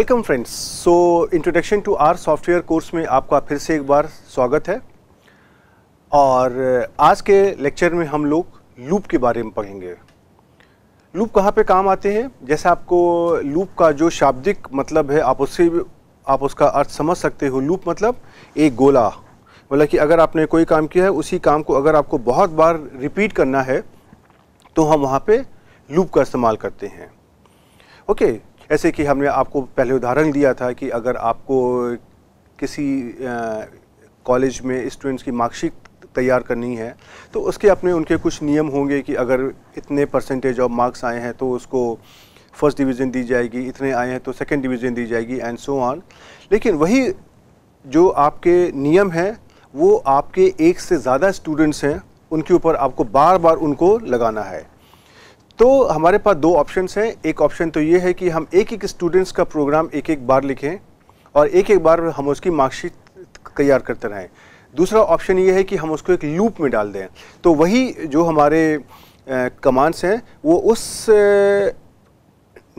Welcome friends so introduction to R software course में आपका फिर से एक बार स्वागत है और आज के लेक्चर में हम लोग लूप के बारे में पढ़ेंगे लूप कहाँ पे काम आते हैं जैसे आपको लूप का जो शाब्दिक मतलब है आप उससे आप उसका अर्थ समझ सकते हो लूप मतलब एक गोला मतलब कि अगर आपने कोई काम किया है उसी काम को अगर आपको बहुत बार रिपीट करना है तो हम वहाँ पे लूप का इस्तेमाल करते हैं ओके okay, ऐसे कि हमने आपको पहले उदाहरण दिया था कि अगर आपको किसी कॉलेज में स्टूडेंट्स की मार्कशीट तैयार करनी है तो उसके अपने उनके कुछ नियम होंगे कि अगर इतने परसेंटेज ऑफ मार्क्स आए हैं तो उसको फर्स्ट डिवीज़न दी जाएगी इतने आए हैं तो सेकंड डिवीज़न दी जाएगी एंड सो ऑन लेकिन वही जो आपके नियम हैं वो आपके एक से ज़्यादा स्टूडेंट्स हैं उनके ऊपर आपको बार बार उनको लगाना है तो हमारे पास दो ऑप्शन हैं एक ऑप्शन तो ये है कि हम एक एक स्टूडेंट्स का प्रोग्राम एक एक बार लिखें और एक एक बार हम उसकी मार्कशीट तैयार करते रहें दूसरा ऑप्शन ये है कि हम उसको एक लूप में डाल दें तो वही जो हमारे कमांड्स हैं वो उस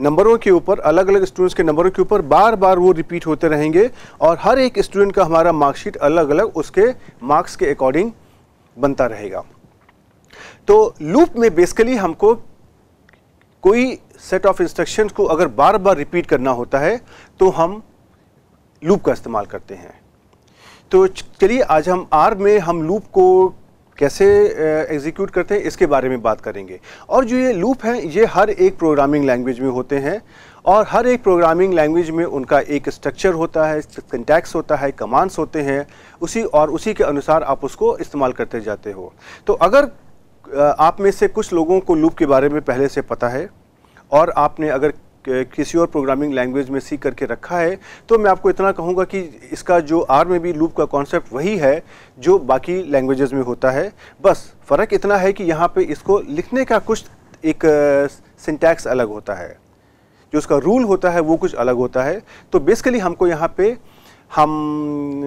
नंबरों के ऊपर अलग अलग स्टूडेंट्स के नंबरों के ऊपर बार बार वो रिपीट होते रहेंगे और हर एक स्टूडेंट का हमारा मार्कशीट अलग अलग उसके मार्क्स के अकॉर्डिंग बनता रहेगा तो लूप में बेसिकली हमको कोई सेट ऑफ इंस्ट्रक्शन को अगर बार बार रिपीट करना होता है तो हम लूप का इस्तेमाल करते हैं तो चलिए आज हम आर में हम लूप को कैसे एग्जीक्यूट करते हैं इसके बारे में बात करेंगे और जो ये लूप हैं ये हर एक प्रोग्रामिंग लैंग्वेज में होते हैं और हर एक प्रोग्रामिंग लैंग्वेज में उनका एक स्ट्रक्चर होता है कंटैक्स होता है कमांड्स होते हैं उसी और उसी के अनुसार आप उसको इस्तेमाल करते जाते हो तो अगर आप में से कुछ लोगों को लूप के बारे में पहले से पता है और आपने अगर किसी और प्रोग्रामिंग लैंग्वेज में सीख करके रखा है तो मैं आपको इतना कहूँगा कि इसका जो आर में भी लूप का कॉन्सेप्ट वही है जो बाकी लैंग्वेजेस में होता है बस फ़र्क इतना है कि यहाँ पे इसको लिखने का कुछ एक सिंटैक्स अलग होता है जो उसका रूल होता है वो कुछ अलग होता है तो बेसिकली हमको यहाँ पे हम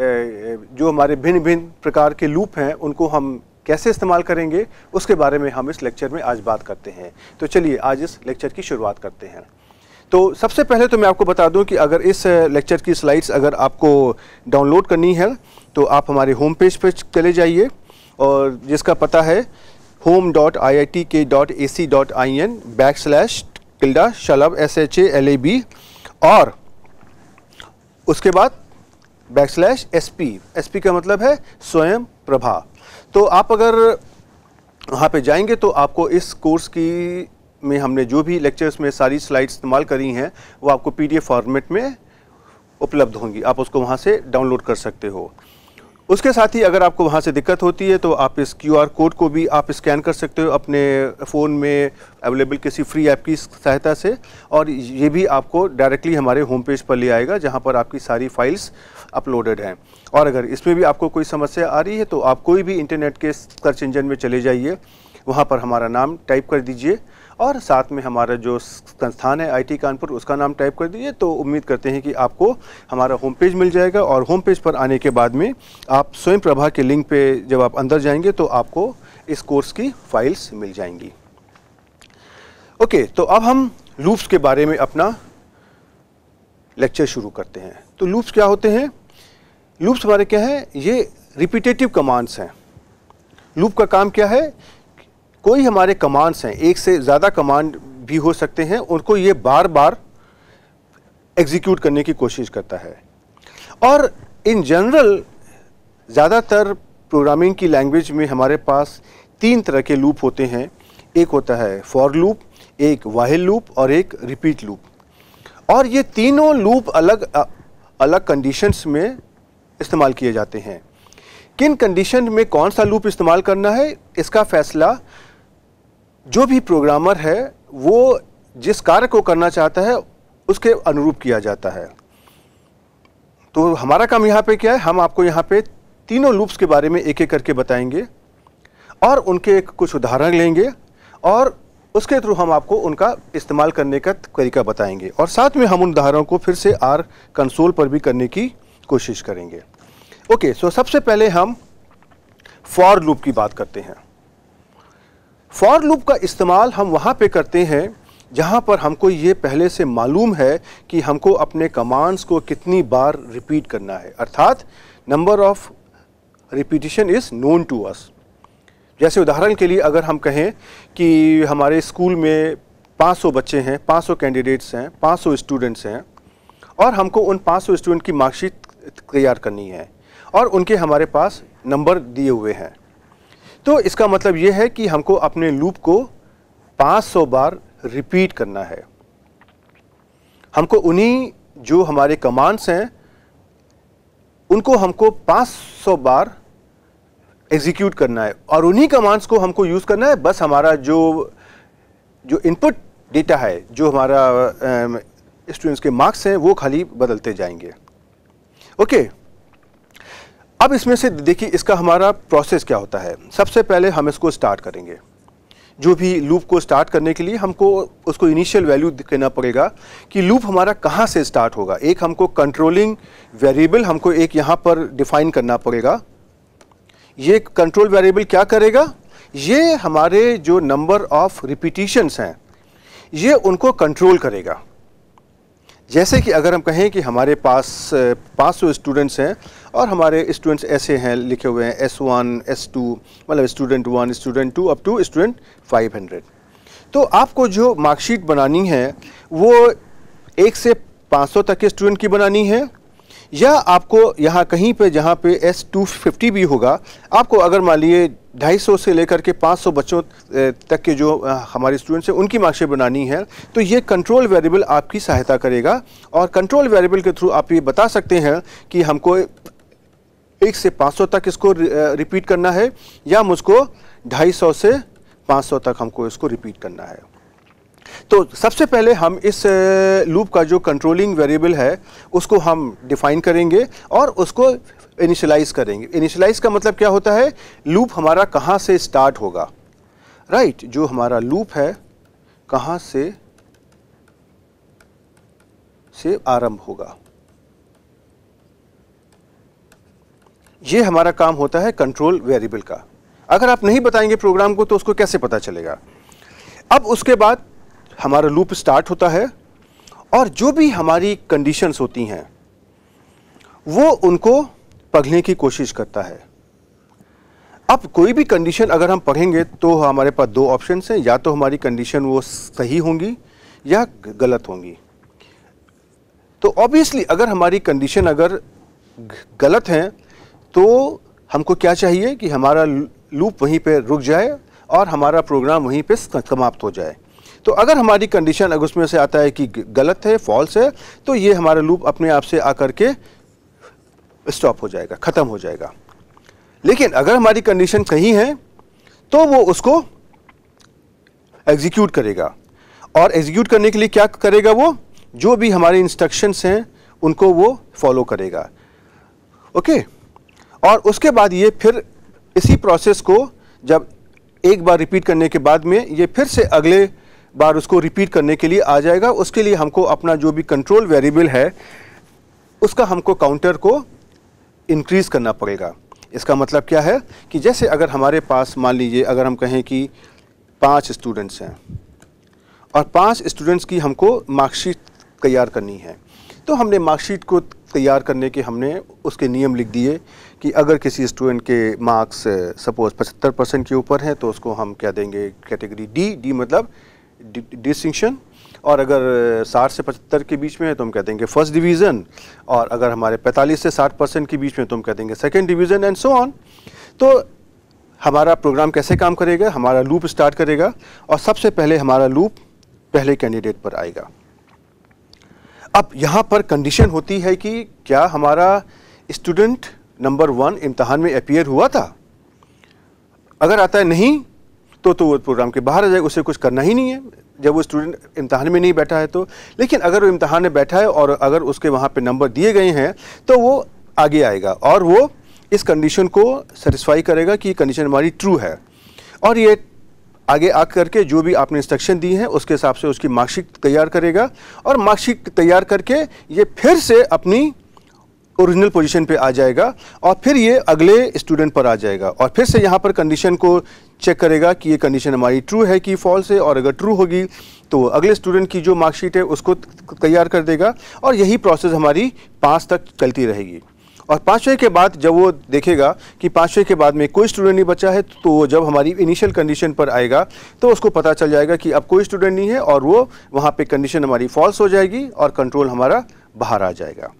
जो हमारे भिन्न भिन्न प्रकार के लूप हैं उनको हम कैसे इस्तेमाल करेंगे उसके बारे में हम इस लेक्चर में आज बात करते हैं तो चलिए आज इस लेक्चर की शुरुआत करते हैं तो सबसे पहले तो मैं आपको बता दूं कि अगर इस लेक्चर की स्लाइड्स अगर आपको डाउनलोड करनी है तो आप हमारे होम पेज पर चले जाइए और जिसका पता है home dot I I T K dot A C dot I N back slash tilde Shalabh S H A L A B और उसके बाद back slash S P S P का मतलब है स्वयं प्रभा तो आप अगर वहाँ पे जाएंगे तो आपको इस कोर्स की में हमने जो भी लेक्चर्स में सारी स्लाइड्स इस्तेमाल करी हैं वो आपको पी फॉर्मेट में उपलब्ध होंगी आप उसको वहाँ से डाउनलोड कर सकते हो उसके साथ ही अगर आपको वहाँ से दिक्कत होती है तो आप इस क्यूआर कोड को भी आप स्कैन कर सकते हो अपने फ़ोन में अवेलेबल किसी फ्री ऐप की सहायता से और ये भी आपको डायरेक्टली हमारे होम पेज पर ले आएगा जहाँ पर आपकी सारी फाइल्स अपलोडेड हैं और अगर इसमें भी आपको कोई समस्या आ रही है तो आप कोई भी इंटरनेट के सर्च इंजन में चले जाइए वहाँ पर हमारा नाम टाइप कर दीजिए और साथ में हमारा जो संस्थान है आईटी कानपुर उसका नाम टाइप कर दीजिए तो उम्मीद करते हैं कि आपको हमारा होम पेज मिल जाएगा और होम पेज पर आने के बाद में आप स्वयं प्रभा के लिंक पे जब आप अंदर जाएंगे तो आपको इस कोर्स की फाइल्स मिल जाएंगी ओके तो अब हम लूप्स के बारे में अपना लेक्चर शुरू करते हैं तो लूप्स क्या होते हैं लूप्स हमारे क्या है ये रिपीटेटिव कमांड्स हैं लूप का काम क्या है कोई हमारे कमांड्स हैं एक से ज़्यादा कमांड भी हो सकते हैं उनको ये बार बार एग्जीक्यूट करने की कोशिश करता है और इन जनरल ज़्यादातर प्रोग्रामिंग की लैंग्वेज में हमारे पास तीन तरह के लूप होते हैं एक होता है फॉर लूप एक वाहिल लूप और एक रिपीट लूप और ये तीनों लूप अलग अलग कंडीशंस में इस्तेमाल किए जाते हैं किन कंडीशन में कौन सा लूप इस्तेमाल करना है इसका फैसला जो भी प्रोग्रामर है वो जिस कार्य को करना चाहता है उसके अनुरूप किया जाता है तो हमारा काम यहाँ पे क्या है हम आपको यहाँ पे तीनों लूप्स के बारे में एक एक करके बताएंगे और उनके एक कुछ उदाहरण लेंगे और उसके थ्रू हम आपको उनका इस्तेमाल करने का तरीका बताएंगे और साथ में हम उन उदाहरणों को फिर से आर कंसोल पर भी करने की कोशिश करेंगे ओके सो सबसे पहले हम फॉर लूप की बात करते हैं फॉर लूप का इस्तेमाल हम वहाँ पे करते हैं जहाँ पर हमको ये पहले से मालूम है कि हमको अपने कमांड्स को कितनी बार रिपीट करना है अर्थात number of repetition is known to us जैसे उदाहरण के लिए अगर हम कहें कि हमारे स्कूल में 500 बच्चे हैं 500 कैंडिडेट्स हैं 500 स्टूडेंट्स हैं और हमको उन 500 स्टूडेंट की मार्कशीट तैयार करनी है और उनके हमारे पास नंबर दिए हुए हैं तो इसका मतलब ये है कि हमको अपने लूप को 500 बार रिपीट करना है हमको उन्हीं जो हमारे कमांड्स हैं उनको हमको 500 बार एग्जीक्यूट करना है और उन्हीं कमांड्स को हमको यूज़ करना है बस हमारा जो जो इनपुट डेटा है जो हमारा स्टूडेंट्स के मार्क्स हैं वो खाली बदलते जाएंगे ओके okay. अब इसमें से देखिए इसका हमारा प्रोसेस क्या होता है सबसे पहले हम इसको स्टार्ट करेंगे जो भी लूप को स्टार्ट करने के लिए हमको उसको इनिशियल वैल्यू देना पड़ेगा कि लूप हमारा कहाँ से स्टार्ट होगा एक हमको कंट्रोलिंग वेरिएबल हमको एक यहाँ पर डिफाइन करना पड़ेगा ये कंट्रोल वेरिएबल क्या करेगा ये हमारे जो नंबर ऑफ रिपीटिशंस हैं ये उनको कंट्रोल करेगा जैसे कि अगर हम कहें कि हमारे पास पाँच सौ स्टूडेंट्स हैं और हमारे स्टूडेंट्स ऐसे हैं लिखे हुए हैं एस वन एस टू मतलब student one student two up to student five hundred तो आपको जो मार्कशीट बनानी है वो एक से 500 तक के स्टूडेंट की बनानी है या आपको यहाँ कहीं पे जहाँ पे एस टू फिफ्टी भी होगा आपको अगर मान लीजिए ढाई सौ से लेकर के पाँच सौ बच्चों तक के जो हमारे स्टूडेंट्स हैं उनकी मार्कशीट बनानी है तो ये कंट्रोल वेरिएबल आपकी सहायता करेगा और कंट्रोल वेरिएबल के थ्रू आप ये बता सकते हैं कि हमको एक से पाँच सौ तक इसको रिपीट करना है या मुझको ढाई सौ से पाँच सौ तक हमको इसको रिपीट करना है तो सबसे पहले हम इस लूप का जो कंट्रोलिंग वेरिएबल है उसको हम डिफाइन करेंगे और उसको इनिशलाइज करेंगे इनिशलाइज का मतलब क्या होता है लूप हमारा कहाँ से स्टार्ट होगा राइट right, जो हमारा लूप है कहाँ से से आरंभ होगा ये हमारा काम होता है कंट्रोल वेरिएबल का अगर आप नहीं बताएंगे प्रोग्राम को तो उसको कैसे पता चलेगा अब उसके बाद हमारा लूप स्टार्ट होता है और जो भी हमारी कंडीशंस होती हैं वो उनको पढ़ने की कोशिश करता है अब कोई भी कंडीशन अगर हम पढ़ेंगे तो हमारे पास दो ऑप्शन हैं या तो हमारी कंडीशन वो सही होंगी या गलत होंगी तो ऑब्वियसली अगर हमारी कंडीशन अगर गलत हैं तो हमको क्या चाहिए कि हमारा लूप वहीं पे रुक जाए और हमारा प्रोग्राम वहीं पे समाप्त हो जाए तो अगर हमारी कंडीशन अगर उसमें से आता है कि गलत है फॉल्स है तो ये हमारा लूप अपने आप से आकर के स्टॉप हो जाएगा ख़त्म हो जाएगा लेकिन अगर हमारी कंडीशन सही है तो वो उसको एग्जीक्यूट करेगा और एग्जीक्यूट करने के लिए क्या करेगा वो जो भी हमारे इंस्ट्रक्शंस हैं उनको वो फॉलो करेगा ओके और उसके बाद ये फिर इसी प्रोसेस को जब एक बार रिपीट करने के बाद में ये फिर से अगले बार उसको रिपीट करने के लिए आ जाएगा उसके लिए हमको अपना जो भी कंट्रोल वेरिएबल है उसका हमको काउंटर को इंक्रीज़ करना पड़ेगा इसका मतलब क्या है कि जैसे अगर हमारे पास मान लीजिए अगर हम कहें कि पाँच स्टूडेंट्स हैं और पाँच स्टूडेंट्स की हमको मार्कशीट तैयार करनी है तो हमने मार्कशीट को तैयार करने के हमने उसके नियम लिख दिए कि अगर किसी स्टूडेंट के मार्क्स सपोज़ पचहत्तर परसेंट के ऊपर हैं तो उसको हम क्या देंगे कैटेगरी डी डी मतलब डिस्टिंक्शन और अगर 60 से 75 के बीच में है तो हम कह देंगे फर्स्ट डिवीज़न और अगर हमारे 45 से 60 परसेंट के बीच में तो हम कह देंगे second division and so on तो हमारा प्रोग्राम कैसे काम करेगा हमारा लूप स्टार्ट करेगा और सबसे पहले हमारा लूप पहले कैंडिडेट पर आएगा अब यहाँ पर कंडीशन होती है कि क्या हमारा स्टूडेंट नंबर वन इम्तहान में अपियर हुआ था अगर आता है नहीं तो तो वो प्रोग्राम के बाहर आ जाएगा उसे कुछ करना ही नहीं है जब वो स्टूडेंट इम्तहान में नहीं बैठा है तो लेकिन अगर वो इम्तहान में बैठा है और अगर उसके वहाँ पर नंबर दिए गए हैं तो वो आगे आएगा और वो इस कंडीशन को सेटिस्फाई करेगा कि कंडीशन हमारी ट्रू है और ये आगे आ करके जो भी आपने इंस्ट्रक्शन दी हैं उसके हिसाब से उसकी मार्कशीट तैयार करेगा और मार्कशीट तैयार करके ये फिर से अपनी ओरिजिनल पोजीशन पे आ जाएगा और फिर ये अगले स्टूडेंट पर आ जाएगा और फिर से यहाँ पर कंडीशन को चेक करेगा कि ये कंडीशन हमारी ट्रू है कि फॉल्स है और अगर ट्रू होगी तो अगले स्टूडेंट की जो मार्कशीट है उसको तैयार कर देगा और यही प्रोसेस हमारी पाँच तक चलती रहेगी और पाँचवें के बाद जब वो देखेगा कि पाँचवें के बाद में कोई स्टूडेंट नहीं बचा है तो वो जब हमारी इनिशियल कंडीशन पर आएगा तो उसको पता चल जाएगा कि अब कोई स्टूडेंट नहीं है और वो वहाँ पे कंडीशन हमारी फॉल्स हो जाएगी और कंट्रोल हमारा बाहर आ जाएगा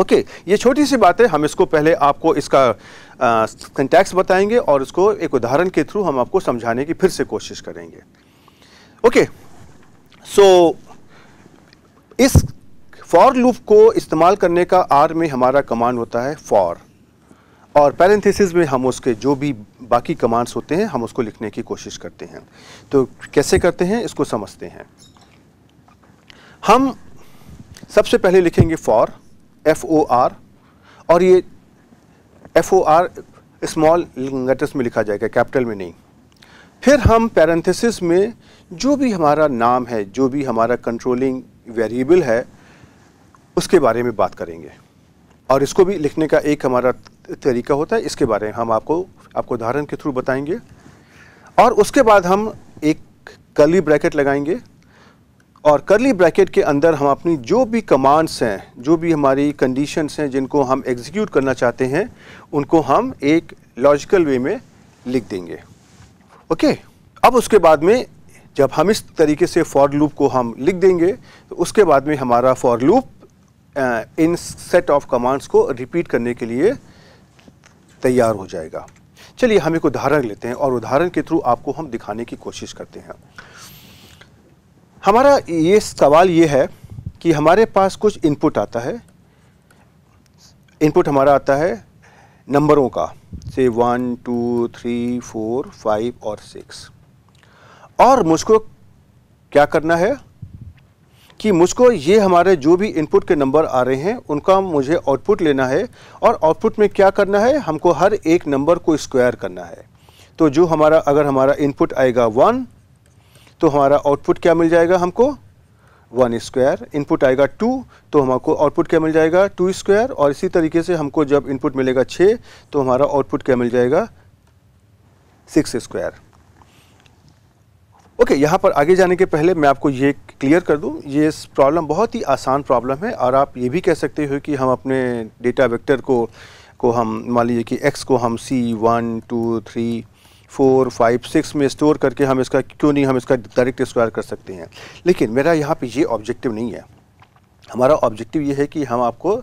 ओके ये छोटी सी बात है हम इसको पहले आपको इसका कंटैक्स बताएंगे और इसको एक उदाहरण के थ्रू हम आपको समझाने की फिर से कोशिश करेंगे ओके सो इस फॉर लूप को इस्तेमाल करने का आर में हमारा कमांड होता है फॉर और पैरेंथेसिस में हम उसके जो भी बाकी कमांड्स होते हैं हम उसको लिखने की कोशिश करते हैं तो कैसे करते हैं इसको समझते हैं हम सबसे पहले लिखेंगे फॉर एफ ओ आर और ये F O R small letters में लिखा जाएगा कैपिटल में नहीं फिर हम पैरेंथेसिस में जो भी हमारा नाम है जो भी हमारा कंट्रोलिंग वेरिएबल है उसके बारे में बात करेंगे और इसको भी लिखने का एक हमारा तरीका होता है इसके बारे में हम आपको आपको उदाहरण के थ्रू बताएंगे और उसके बाद हम एक कली ब्रैकेट लगाएंगे और करली ब्रैकेट के अंदर हम अपनी जो भी कमांड्स हैं जो भी हमारी कंडीशंस हैं जिनको हम एग्जीक्यूट करना चाहते हैं उनको हम एक लॉजिकल वे में लिख देंगे ओके अब उसके बाद में जब हम इस तरीके से फॉर लूप को हम लिख देंगे तो उसके बाद में हमारा for loop in set of commands को रिपीट करने के लिए तैयार हो जाएगा चलिए हम एक उदाहरण लेते हैं और उदाहरण के थ्रू आपको हम दिखाने की कोशिश करते हैं हमारा ये सवाल ये है कि हमारे पास कुछ इनपुट आता है इनपुट हमारा आता है नंबरों का से one two three four five और सिक्स और मुझको क्या करना है कि मुझको ये हमारे जो भी इनपुट के नंबर आ रहे हैं उनका मुझे आउटपुट लेना है और आउटपुट में क्या करना है हमको हर एक नंबर को स्क्वायर करना है तो जो हमारा अगर हमारा इनपुट आएगा वन तो हमारा आउटपुट क्या मिल जाएगा हमको वन स्क्वायर इनपुट आएगा टू तो हमको आउटपुट क्या मिल जाएगा टू स्क्वायर और इसी तरीके से हमको जब इनपुट मिलेगा छः तो हमारा आउटपुट क्या मिल जाएगा सिक्स स्क्वायर ओके okay, यहाँ पर आगे जाने के पहले मैं आपको ये क्लियर कर दूँ ये प्रॉब्लम बहुत ही आसान प्रॉब्लम है और आप ये भी कह सकते हो कि हम अपने डेटा वेक्टर को को हम मान लीजिए कि एक्स को हम C one two three four five six में स्टोर करके हम इसका क्यों नहीं हम इसका डायरेक्ट स्क्वायर कर सकते हैं लेकिन मेरा यहाँ पे ये ऑब्जेक्टिव नहीं है हमारा ऑब्जेक्टिव ये है कि हम आपको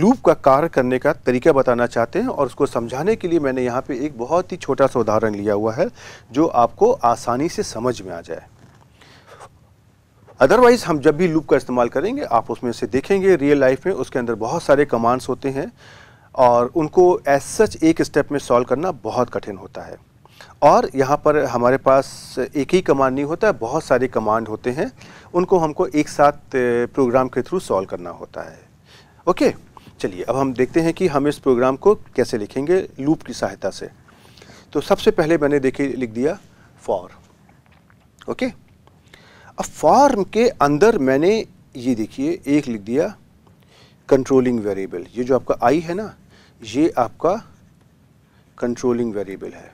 लूप का कार्य करने का तरीका बताना चाहते हैं और उसको समझाने के लिए मैंने यहाँ पे एक बहुत ही छोटा सा उदाहरण लिया हुआ है जो आपको आसानी से समझ में आ जाए अदरवाइज़ हम जब भी लूप का इस्तेमाल करेंगे आप उसमें से देखेंगे रियल लाइफ में उसके अंदर बहुत सारे कमांड्स होते हैं और उनको एज सच एक स्टेप में सॉल्व करना बहुत कठिन होता है और यहाँ पर हमारे पास एक ही कमांड नहीं होता है बहुत सारे कमांड होते हैं उनको हमको एक साथ प्रोग्राम के थ्रू सॉल्व करना होता है ओके चलिए अब हम देखते हैं कि हम इस प्रोग्राम को कैसे लिखेंगे लूप की सहायता से तो सबसे पहले मैंने देखे लिख दिया फॉर ओके अब फॉर्म के अंदर मैंने ये देखिए एक लिख दिया कंट्रोलिंग वेरिएबल ये जो आपका आई है ना ये आपका कंट्रोलिंग वेरिएबल है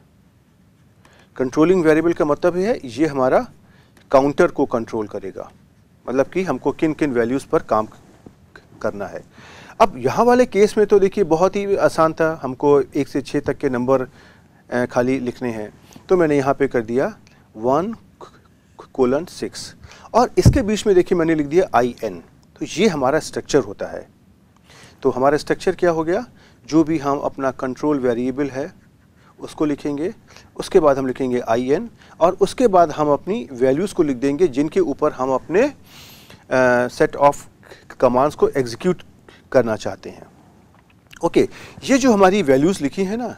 कंट्रोलिंग वेरिएबल का मतलब है ये हमारा काउंटर को कंट्रोल करेगा मतलब कि हमको किन किन वैल्यूज़ पर काम करना है अब यहाँ वाले केस में तो देखिए बहुत ही आसान था हमको एक से छः तक के नंबर खाली लिखने हैं तो मैंने यहाँ पे कर दिया वन कोलन सिक्स और इसके बीच में देखिए मैंने लिख दिया आई एन तो ये हमारा स्ट्रक्चर होता है तो हमारा स्ट्रक्चर क्या हो गया जो भी हम अपना कंट्रोल वेरिएबल है उसको लिखेंगे उसके बाद हम लिखेंगे आई एन और उसके बाद हम अपनी वैल्यूज़ को लिख देंगे जिनके ऊपर हम अपने सेट ऑफ कमांड्स को एग्जीक्यूट करना चाहते हैं ओके okay, ये जो हमारी वैल्यूज़ लिखी है ना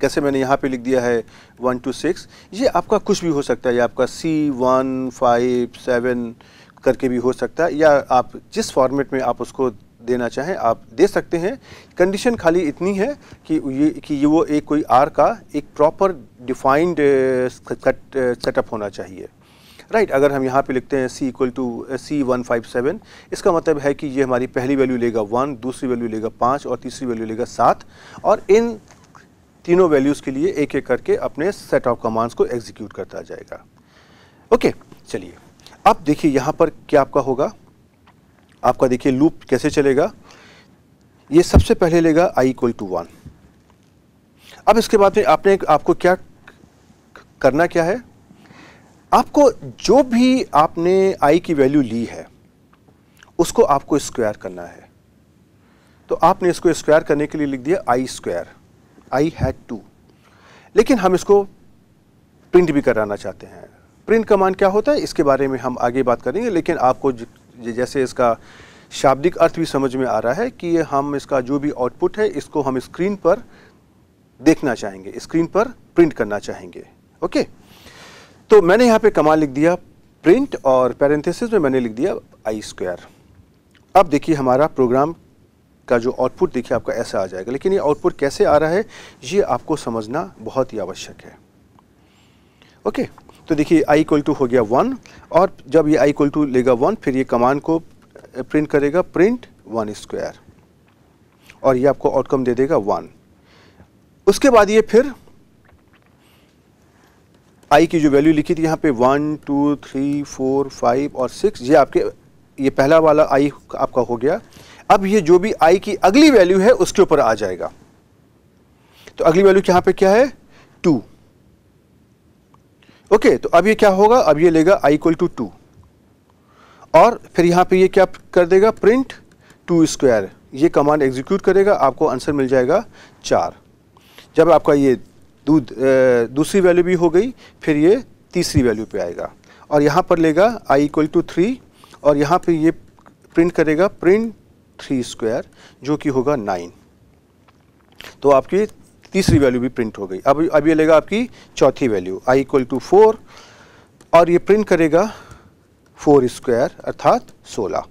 कैसे मैंने यहाँ पे लिख दिया है वन टू सिक्स ये आपका कुछ भी हो सकता है या आपका सी वन फाइव सेवन करके भी हो सकता है या आप जिस फॉर्मेट में आप उसको देना चाहें आप दे सकते हैं कंडीशन खाली इतनी है कि ये कि ये वो एक कोई आर का एक प्रॉपर डिफाइंड सेटअप होना चाहिए राइट right, अगर हम यहाँ पे लिखते हैं c equal to C one five seven इसका मतलब है कि ये हमारी पहली वैल्यू लेगा वन दूसरी वैल्यू लेगा पाँच और तीसरी वैल्यू लेगा सात और इन तीनों वैल्यूज़ के लिए एक एक करके अपने सेट ऑफ कमांड्स को एग्जीक्यूट करता जाएगा ओके okay, चलिए अब देखिए यहाँ पर क्या आपका होगा आपका देखिए लूप कैसे चलेगा ये सबसे पहले लेगा आई इक्वल टू वन अब इसके बाद में आपने आपको क्या करना क्या है आपको जो भी आपने आई की वैल्यू ली है उसको आपको स्क्वायर करना है तो आपने इसको स्क्वायर करने के लिए लिख दिया I square I hat two लेकिन हम इसको प्रिंट भी कराना चाहते हैं प्रिंट कमांड क्या होता है इसके बारे में हम आगे बात करेंगे लेकिन आपको जैसे इसका शाब्दिक अर्थ भी समझ में आ रहा है कि हम इसका जो भी आउटपुट है इसको हम स्क्रीन पर देखना चाहेंगे स्क्रीन पर प्रिंट करना चाहेंगे ओके तो मैंने यहाँ पे कमाल लिख दिया प्रिंट और पैरेंथेसिस में मैंने लिख दिया आई स्क्वायर अब देखिए हमारा प्रोग्राम का जो आउटपुट देखिए आपका ऐसा आ जाएगा लेकिन ये आउटपुट कैसे आ रहा है ये आपको समझना बहुत ही आवश्यक है ओके तो देखिए आई इक्वल टू हो गया वन और जब ये आई इक्वल टू लेगा वन फिर ये कमांड को प्रिंट करेगा प्रिंट वन स्क्वायर और ये आपको आउटकम दे देगा वन उसके बाद ये फिर आई की जो वैल्यू लिखी थी यहाँ पे one two three four five और सिक्स ये आपके ये पहला वाला आई आपका हो गया अब ये जो भी आई की अगली वैल्यू है उसके ऊपर आ जाएगा तो अगली वैल्यू यहाँ पे क्या है टू ओके तो अब ये क्या होगा अब ये लेगा आई इक्वल टू टू और फिर यहाँ पे ये क्या कर देगा प्रिंट टू स्क्वायर ये कमांड एग्जीक्यूट करेगा आपको आंसर मिल जाएगा चार जब आपका ये दूध दूसरी वैल्यू भी हो गई फिर ये तीसरी वैल्यू पे आएगा और यहाँ पर लेगा आई इक्वल टू थ्री और यहाँ पे ये प्रिंट करेगा प्रिंट थ्री स्क्वायर जो कि होगा नाइन तो आपकी तीसरी वैल्यू भी प्रिंट हो गई अब अब ये लेगा आपकी चौथी value I equal to four और ये प्रिंट करेगा फोर स्क्वायर अर्थात सोलह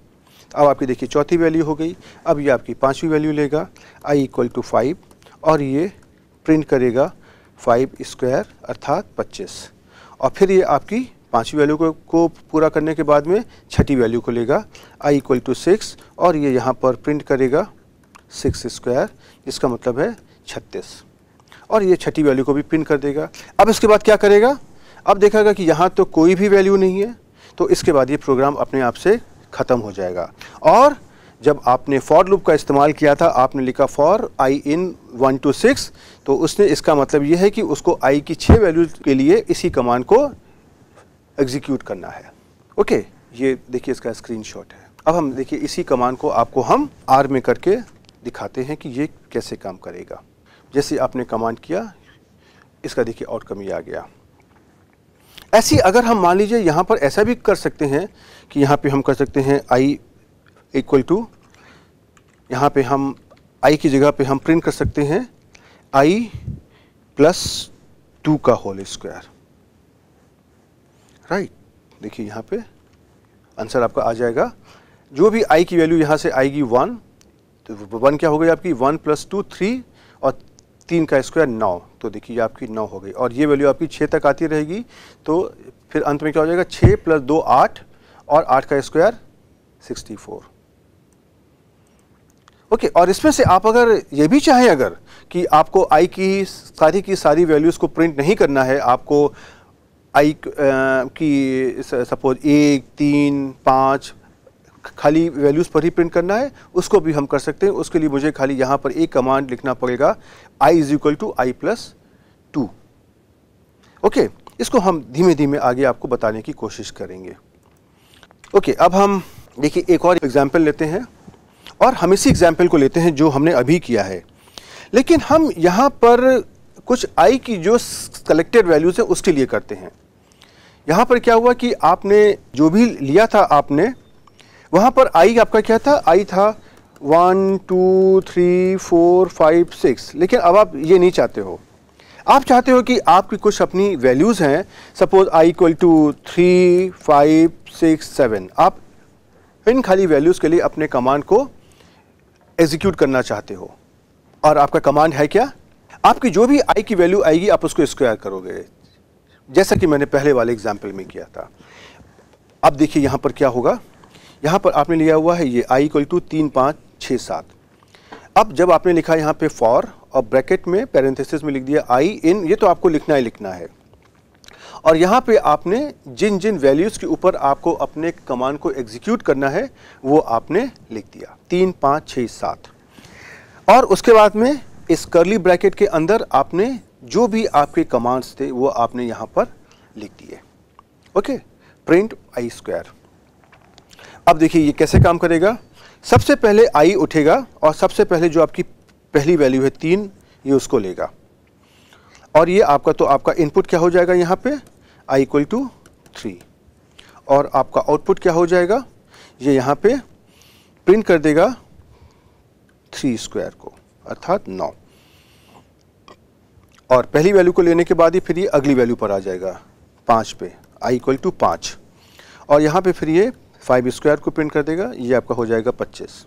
अब आपकी देखिए चौथी वैल्यू हो गई अब ये आपकी पाँचवीं वैल्यू लेगा आई इक्वल टू फाइव और ये प्रिंट करेगा फाइव स्क्वायर अर्थात पच्चीस और फिर ये आपकी पाँचवीं वैल्यू को, को पूरा करने के बाद में छठी वैल्यू को लेगा आई इक्वल टू सिक्स और ये यहाँ पर प्रिंट करेगा सिक्स स्क्वायर इसका मतलब है छत्तीस और ये छठी वैल्यू को भी प्रिंट कर देगा अब इसके बाद क्या करेगा अब देखेगा कि यहाँ तो कोई भी वैल्यू नहीं है तो इसके बाद ये प्रोग्राम अपने आप से ख़त्म हो जाएगा और जब आपने फॉर लूप का इस्तेमाल किया था आपने लिखा for I in one to six तो उसने इसका मतलब ये है कि उसको आई की छः वैल्यू के लिए इसी कमांड को एग्जीक्यूट करना है ओके ये देखिए इसका स्क्रीन है अब हम देखिए इसी कमांड को आपको हम आर में करके दिखाते हैं कि ये कैसे काम करेगा जैसे आपने कमांड किया इसका देखिए आउटकम ये आ गया ऐसी अगर हम मान लीजिए यहाँ पर ऐसा भी कर सकते हैं कि यहाँ पे हम कर सकते हैं आई इक्वल टू यहाँ पे हम आई की जगह पे हम प्रिंट कर सकते हैं आई प्लस टू का होल स्क्वायर राइट देखिए यहाँ पे आंसर आपका आ जाएगा जो भी आई की वैल्यू यहाँ से आएगी वन तो वन क्या हो गई आपकी वन प्लस टू थ्री और तीन का स्क्वायर नौ तो देखिए आपकी नौ हो गई और ये वैल्यू आपकी छः तक आती रहेगी तो फिर अंत में क्या हो जाएगा छः प्लस दो आठ और आठ का square sixty four okay okay, और इसमें से आप अगर ये भी चाहें अगर कि आपको आई की सारी की सारी वैल्यूज़ को प्रिंट नहीं करना है आपको आई की सपोज एक तीन पाँच खाली वैल्यूज़ पर ही प्रिंट करना है उसको भी हम कर सकते हैं उसके लिए मुझे खाली यहाँ पर एक कमांड लिखना पड़ेगा i is equal to I plus two okay इसको हम धीमे धीमे आगे आपको बताने की कोशिश करेंगे ओके okay, अब हम देखिए एक और एग्जाम्पल लेते हैं और हम इसी एग्जाम्पल को लेते हैं जो हमने अभी किया है लेकिन हम यहाँ पर कुछ आई की जो कलेक्टेड वैल्यूज़ है उसके लिए करते हैं यहाँ पर क्या हुआ कि आपने जो भी लिया था आपने वहाँ पर आई आपका क्या था आई था one two three four five six लेकिन अब आप ये नहीं चाहते हो आप चाहते हो कि आपकी कुछ अपनी वैल्यूज़ हैं suppose I equal to three five six seven आप इन खाली वैल्यूज़ के लिए अपने कमांड को एग्जीक्यूट करना चाहते हो और आपका कमांड है क्या आपकी जो भी आई की वैल्यू आएगी आप उसको स्क्वायर करोगे जैसा कि मैंने पहले वाले एग्जाम्पल में किया था अब देखिए यहाँ पर क्या होगा यहाँ पर आपने लिया हुआ है ये आई इक्वल टू तीन पाँच छः सात अब जब आपने लिखा यहाँ पे फॉर और ब्रैकेट में पैरेंथेसिस में लिख दिया आई इन ये तो आपको लिखना ही लिखना है और यहाँ पे आपने जिन जिन वैल्यूज़ के ऊपर आपको अपने कमांड को एग्जीक्यूट करना है वो आपने लिख दिया तीन पाँच छः सात और उसके बाद में इस करली ब्रैकेट के अंदर आपने जो भी आपके कमांड्स थे वो आपने यहाँ पर लिख दिए ओके प्रिंट आई स्क्वायर अब देखिए ये कैसे काम करेगा सबसे पहले आई उठेगा और सबसे पहले जो आपकी पहली वैल्यू है तीन ये उसको लेगा और ये आपका तो आपका इनपुट क्या हो जाएगा यहाँ पे आई इक्वल टू थ्री और आपका आउटपुट क्या हो जाएगा ये यहाँ पे प्रिंट कर देगा थ्री स्क्वायर को अर्थात नौ और पहली वैल्यू को लेने के बाद ही फिर ये अगली वैल्यू पर आ जाएगा पाँच पे आई इक्वल टू पाँच और यहाँ पे फिर ये फाइव स्क्वायर को प्रिंट कर देगा ये आपका हो जाएगा पच्चीस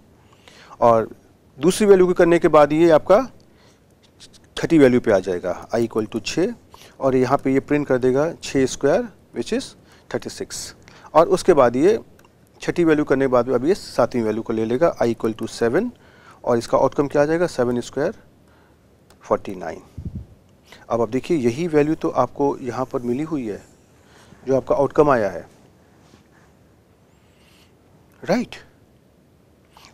और दूसरी वैल्यू को करने के बाद ये आपका थर्टी वैल्यू पे आ जाएगा आई इक्वल टू छः और यहाँ पे ये प्रिंट कर देगा छः square which is thirty six और उसके बाद ये छठी वैल्यू करने के बाद अब ये सातवीं वैल्यू को ले लेगा आई इक्वल टू सेवन और इसका आउटकम क्या आ जाएगा सेवन स्क्वायर फोर्टी नाइन अब आप देखिए यही वैल्यू तो आपको यहाँ पर मिली हुई है जो आपका आउटकम आया है राइट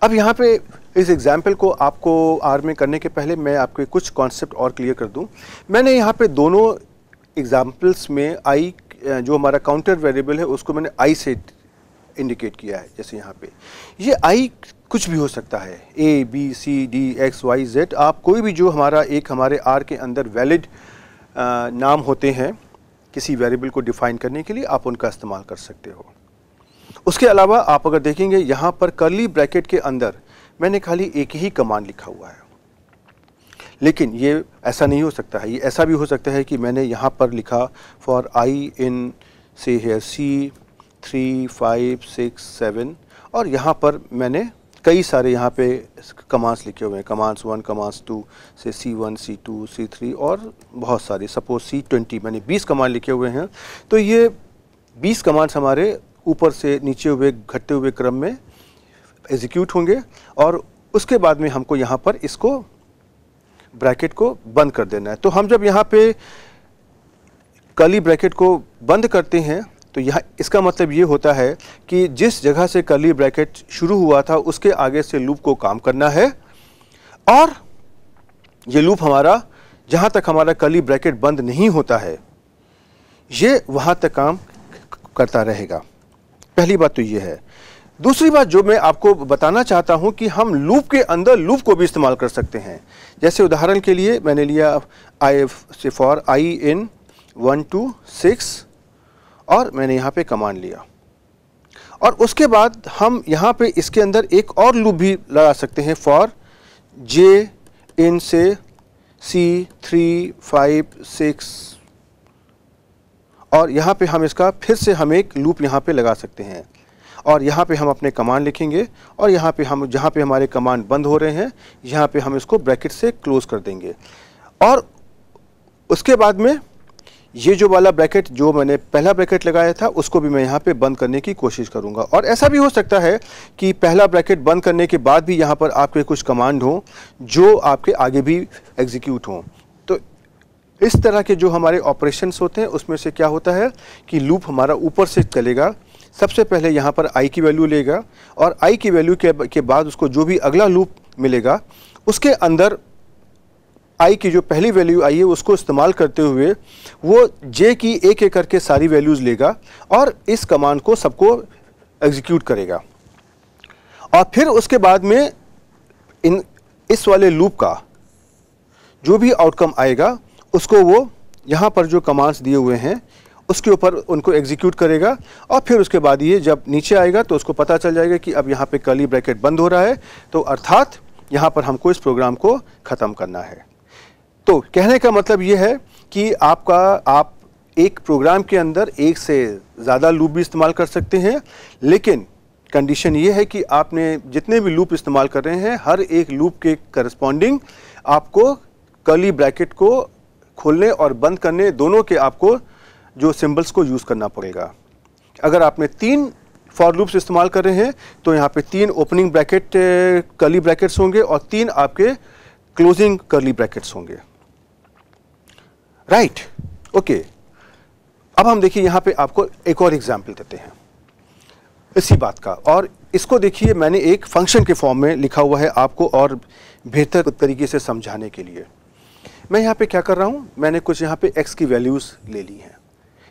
अब यहाँ पे इस एग्जाम्पल को आपको आर में करने के पहले मैं आपके कुछ कॉन्सेप्ट और क्लियर कर दूँ मैंने यहाँ पे दोनों एग्जाम्पल्स में आई जो हमारा काउंटर वेरिएबल है उसको मैंने आई से इंडिकेट किया है जैसे यहाँ पे ये आई कुछ भी हो सकता है A B C D X Y Z आप कोई भी जो हमारा एक हमारे आर के अंदर वैलिड नाम होते हैं किसी वेरिएबल को डिफ़ाइन करने के लिए आप उनका इस्तेमाल कर सकते हो उसके अलावा आप अगर देखेंगे यहाँ पर करली ब्रैकेट के अंदर मैंने खाली एक ही कमांड लिखा हुआ है लेकिन ये ऐसा नहीं हो सकता है ये ऐसा भी हो सकता है कि मैंने यहाँ पर लिखा फॉर आई इन से here C three five six seven और यहाँ पर मैंने कई सारे यहाँ पे कमांड्स लिखे हुए हैं कमांड्स वन कमांड्स टू से C one C two C three और बहुत सारे सपोज सी ट्वेंटी मैंने बीस कमांड लिखे हुए हैं तो ये बीस कमांड्स हमारे ऊपर से नीचे हुए घटते हुए क्रम में एग्जीक्यूट होंगे और उसके बाद में हमको यहाँ पर इसको ब्रैकेट को बंद कर देना है तो हम जब यहाँ पे कली ब्रैकेट को बंद करते हैं तो यहाँ इसका मतलब ये होता है कि जिस जगह से कली ब्रैकेट शुरू हुआ था उसके आगे से लूप को काम करना है और ये लूप हमारा जहाँ तक हमारा कली ब्रैकेट बंद नहीं होता है ये वहाँ तक काम करता रहेगा पहली बात तो ये है दूसरी बात जो मैं आपको बताना चाहता हूँ कि हम लूप के अंदर लूप को भी इस्तेमाल कर सकते हैं जैसे उदाहरण के लिए मैंने लिया आई से for I in one to six और मैंने यहाँ पे कमांड लिया और उसके बाद हम यहाँ पे इसके अंदर एक और लूप भी लगा सकते हैं फॉर जे इन से सी थ्री फाइव सिक्स और यहाँ पे हम इसका फिर से हम एक लूप यहाँ पे लगा सकते हैं और यहाँ पे हम अपने कमांड लिखेंगे और यहाँ पे हम जहाँ पे हमारे कमांड बंद हो रहे हैं यहाँ पे हम इसको ब्रैकेट से क्लोज़ कर देंगे और उसके बाद में ये जो वाला ब्रैकेट जो मैंने पहला ब्रैकेट लगाया था उसको भी मैं यहाँ पे बंद करने की कोशिश करूँगा और ऐसा भी हो सकता है कि पहला ब्रैकेट बंद करने के बाद भी यहाँ पर आपके कुछ कमांड हों जो आपके आगे भी एग्जीक्यूट हों इस तरह के जो हमारे ऑपरेशंस होते हैं उसमें से क्या होता है कि लूप हमारा ऊपर से चलेगा सबसे पहले यहाँ पर आई की वैल्यू लेगा और आई की वैल्यू के, के बाद उसको जो भी अगला लूप मिलेगा उसके अंदर आई की जो पहली वैल्यू आई है उसको इस्तेमाल करते हुए वो जे की एक एक करके सारी वैल्यूज़ लेगा और इस कमांड को सबको एग्जीक्यूट करेगा और फिर उसके बाद में इन इस वाले लूप का जो भी आउटकम आएगा उसको वो यहाँ पर जो कमांड्स दिए हुए हैं उसके ऊपर उनको एग्जीक्यूट करेगा और फिर उसके बाद ये जब नीचे आएगा तो उसको पता चल जाएगा कि अब यहाँ पे कली ब्रैकेट बंद हो रहा है तो अर्थात यहाँ पर हमको इस प्रोग्राम को ख़त्म करना है तो कहने का मतलब ये है कि आपका आप एक प्रोग्राम के अंदर एक से ज़्यादा लूप भी इस्तेमाल कर सकते हैं लेकिन कंडीशन ये है कि आपने जितने भी लूप इस्तेमाल कर रहे हैं हर एक लूप के करस्पॉन्डिंग आपको कली ब्रैकेट को खोलने और बंद करने दोनों के आपको जो सिंबल्स को यूज़ करना पड़ेगा अगर आपने तीन फॉर लूप्स इस्तेमाल कर रहे हैं तो यहाँ पे तीन ओपनिंग ब्रैकेट कर्ली ब्रैकेट्स होंगे और तीन आपके क्लोजिंग कर्ली ब्रैकेट्स होंगे राइट ओके अब हम देखिए यहाँ पे आपको एक और एग्जाम्पल देते हैं इसी बात का और इसको देखिए मैंने एक फंक्शन के फॉर्म में लिखा हुआ है आपको और बेहतर तरीके से समझाने के लिए मैं यहाँ पे क्या कर रहा हूँ मैंने कुछ यहाँ पे x की वैल्यूज़ ले ली हैं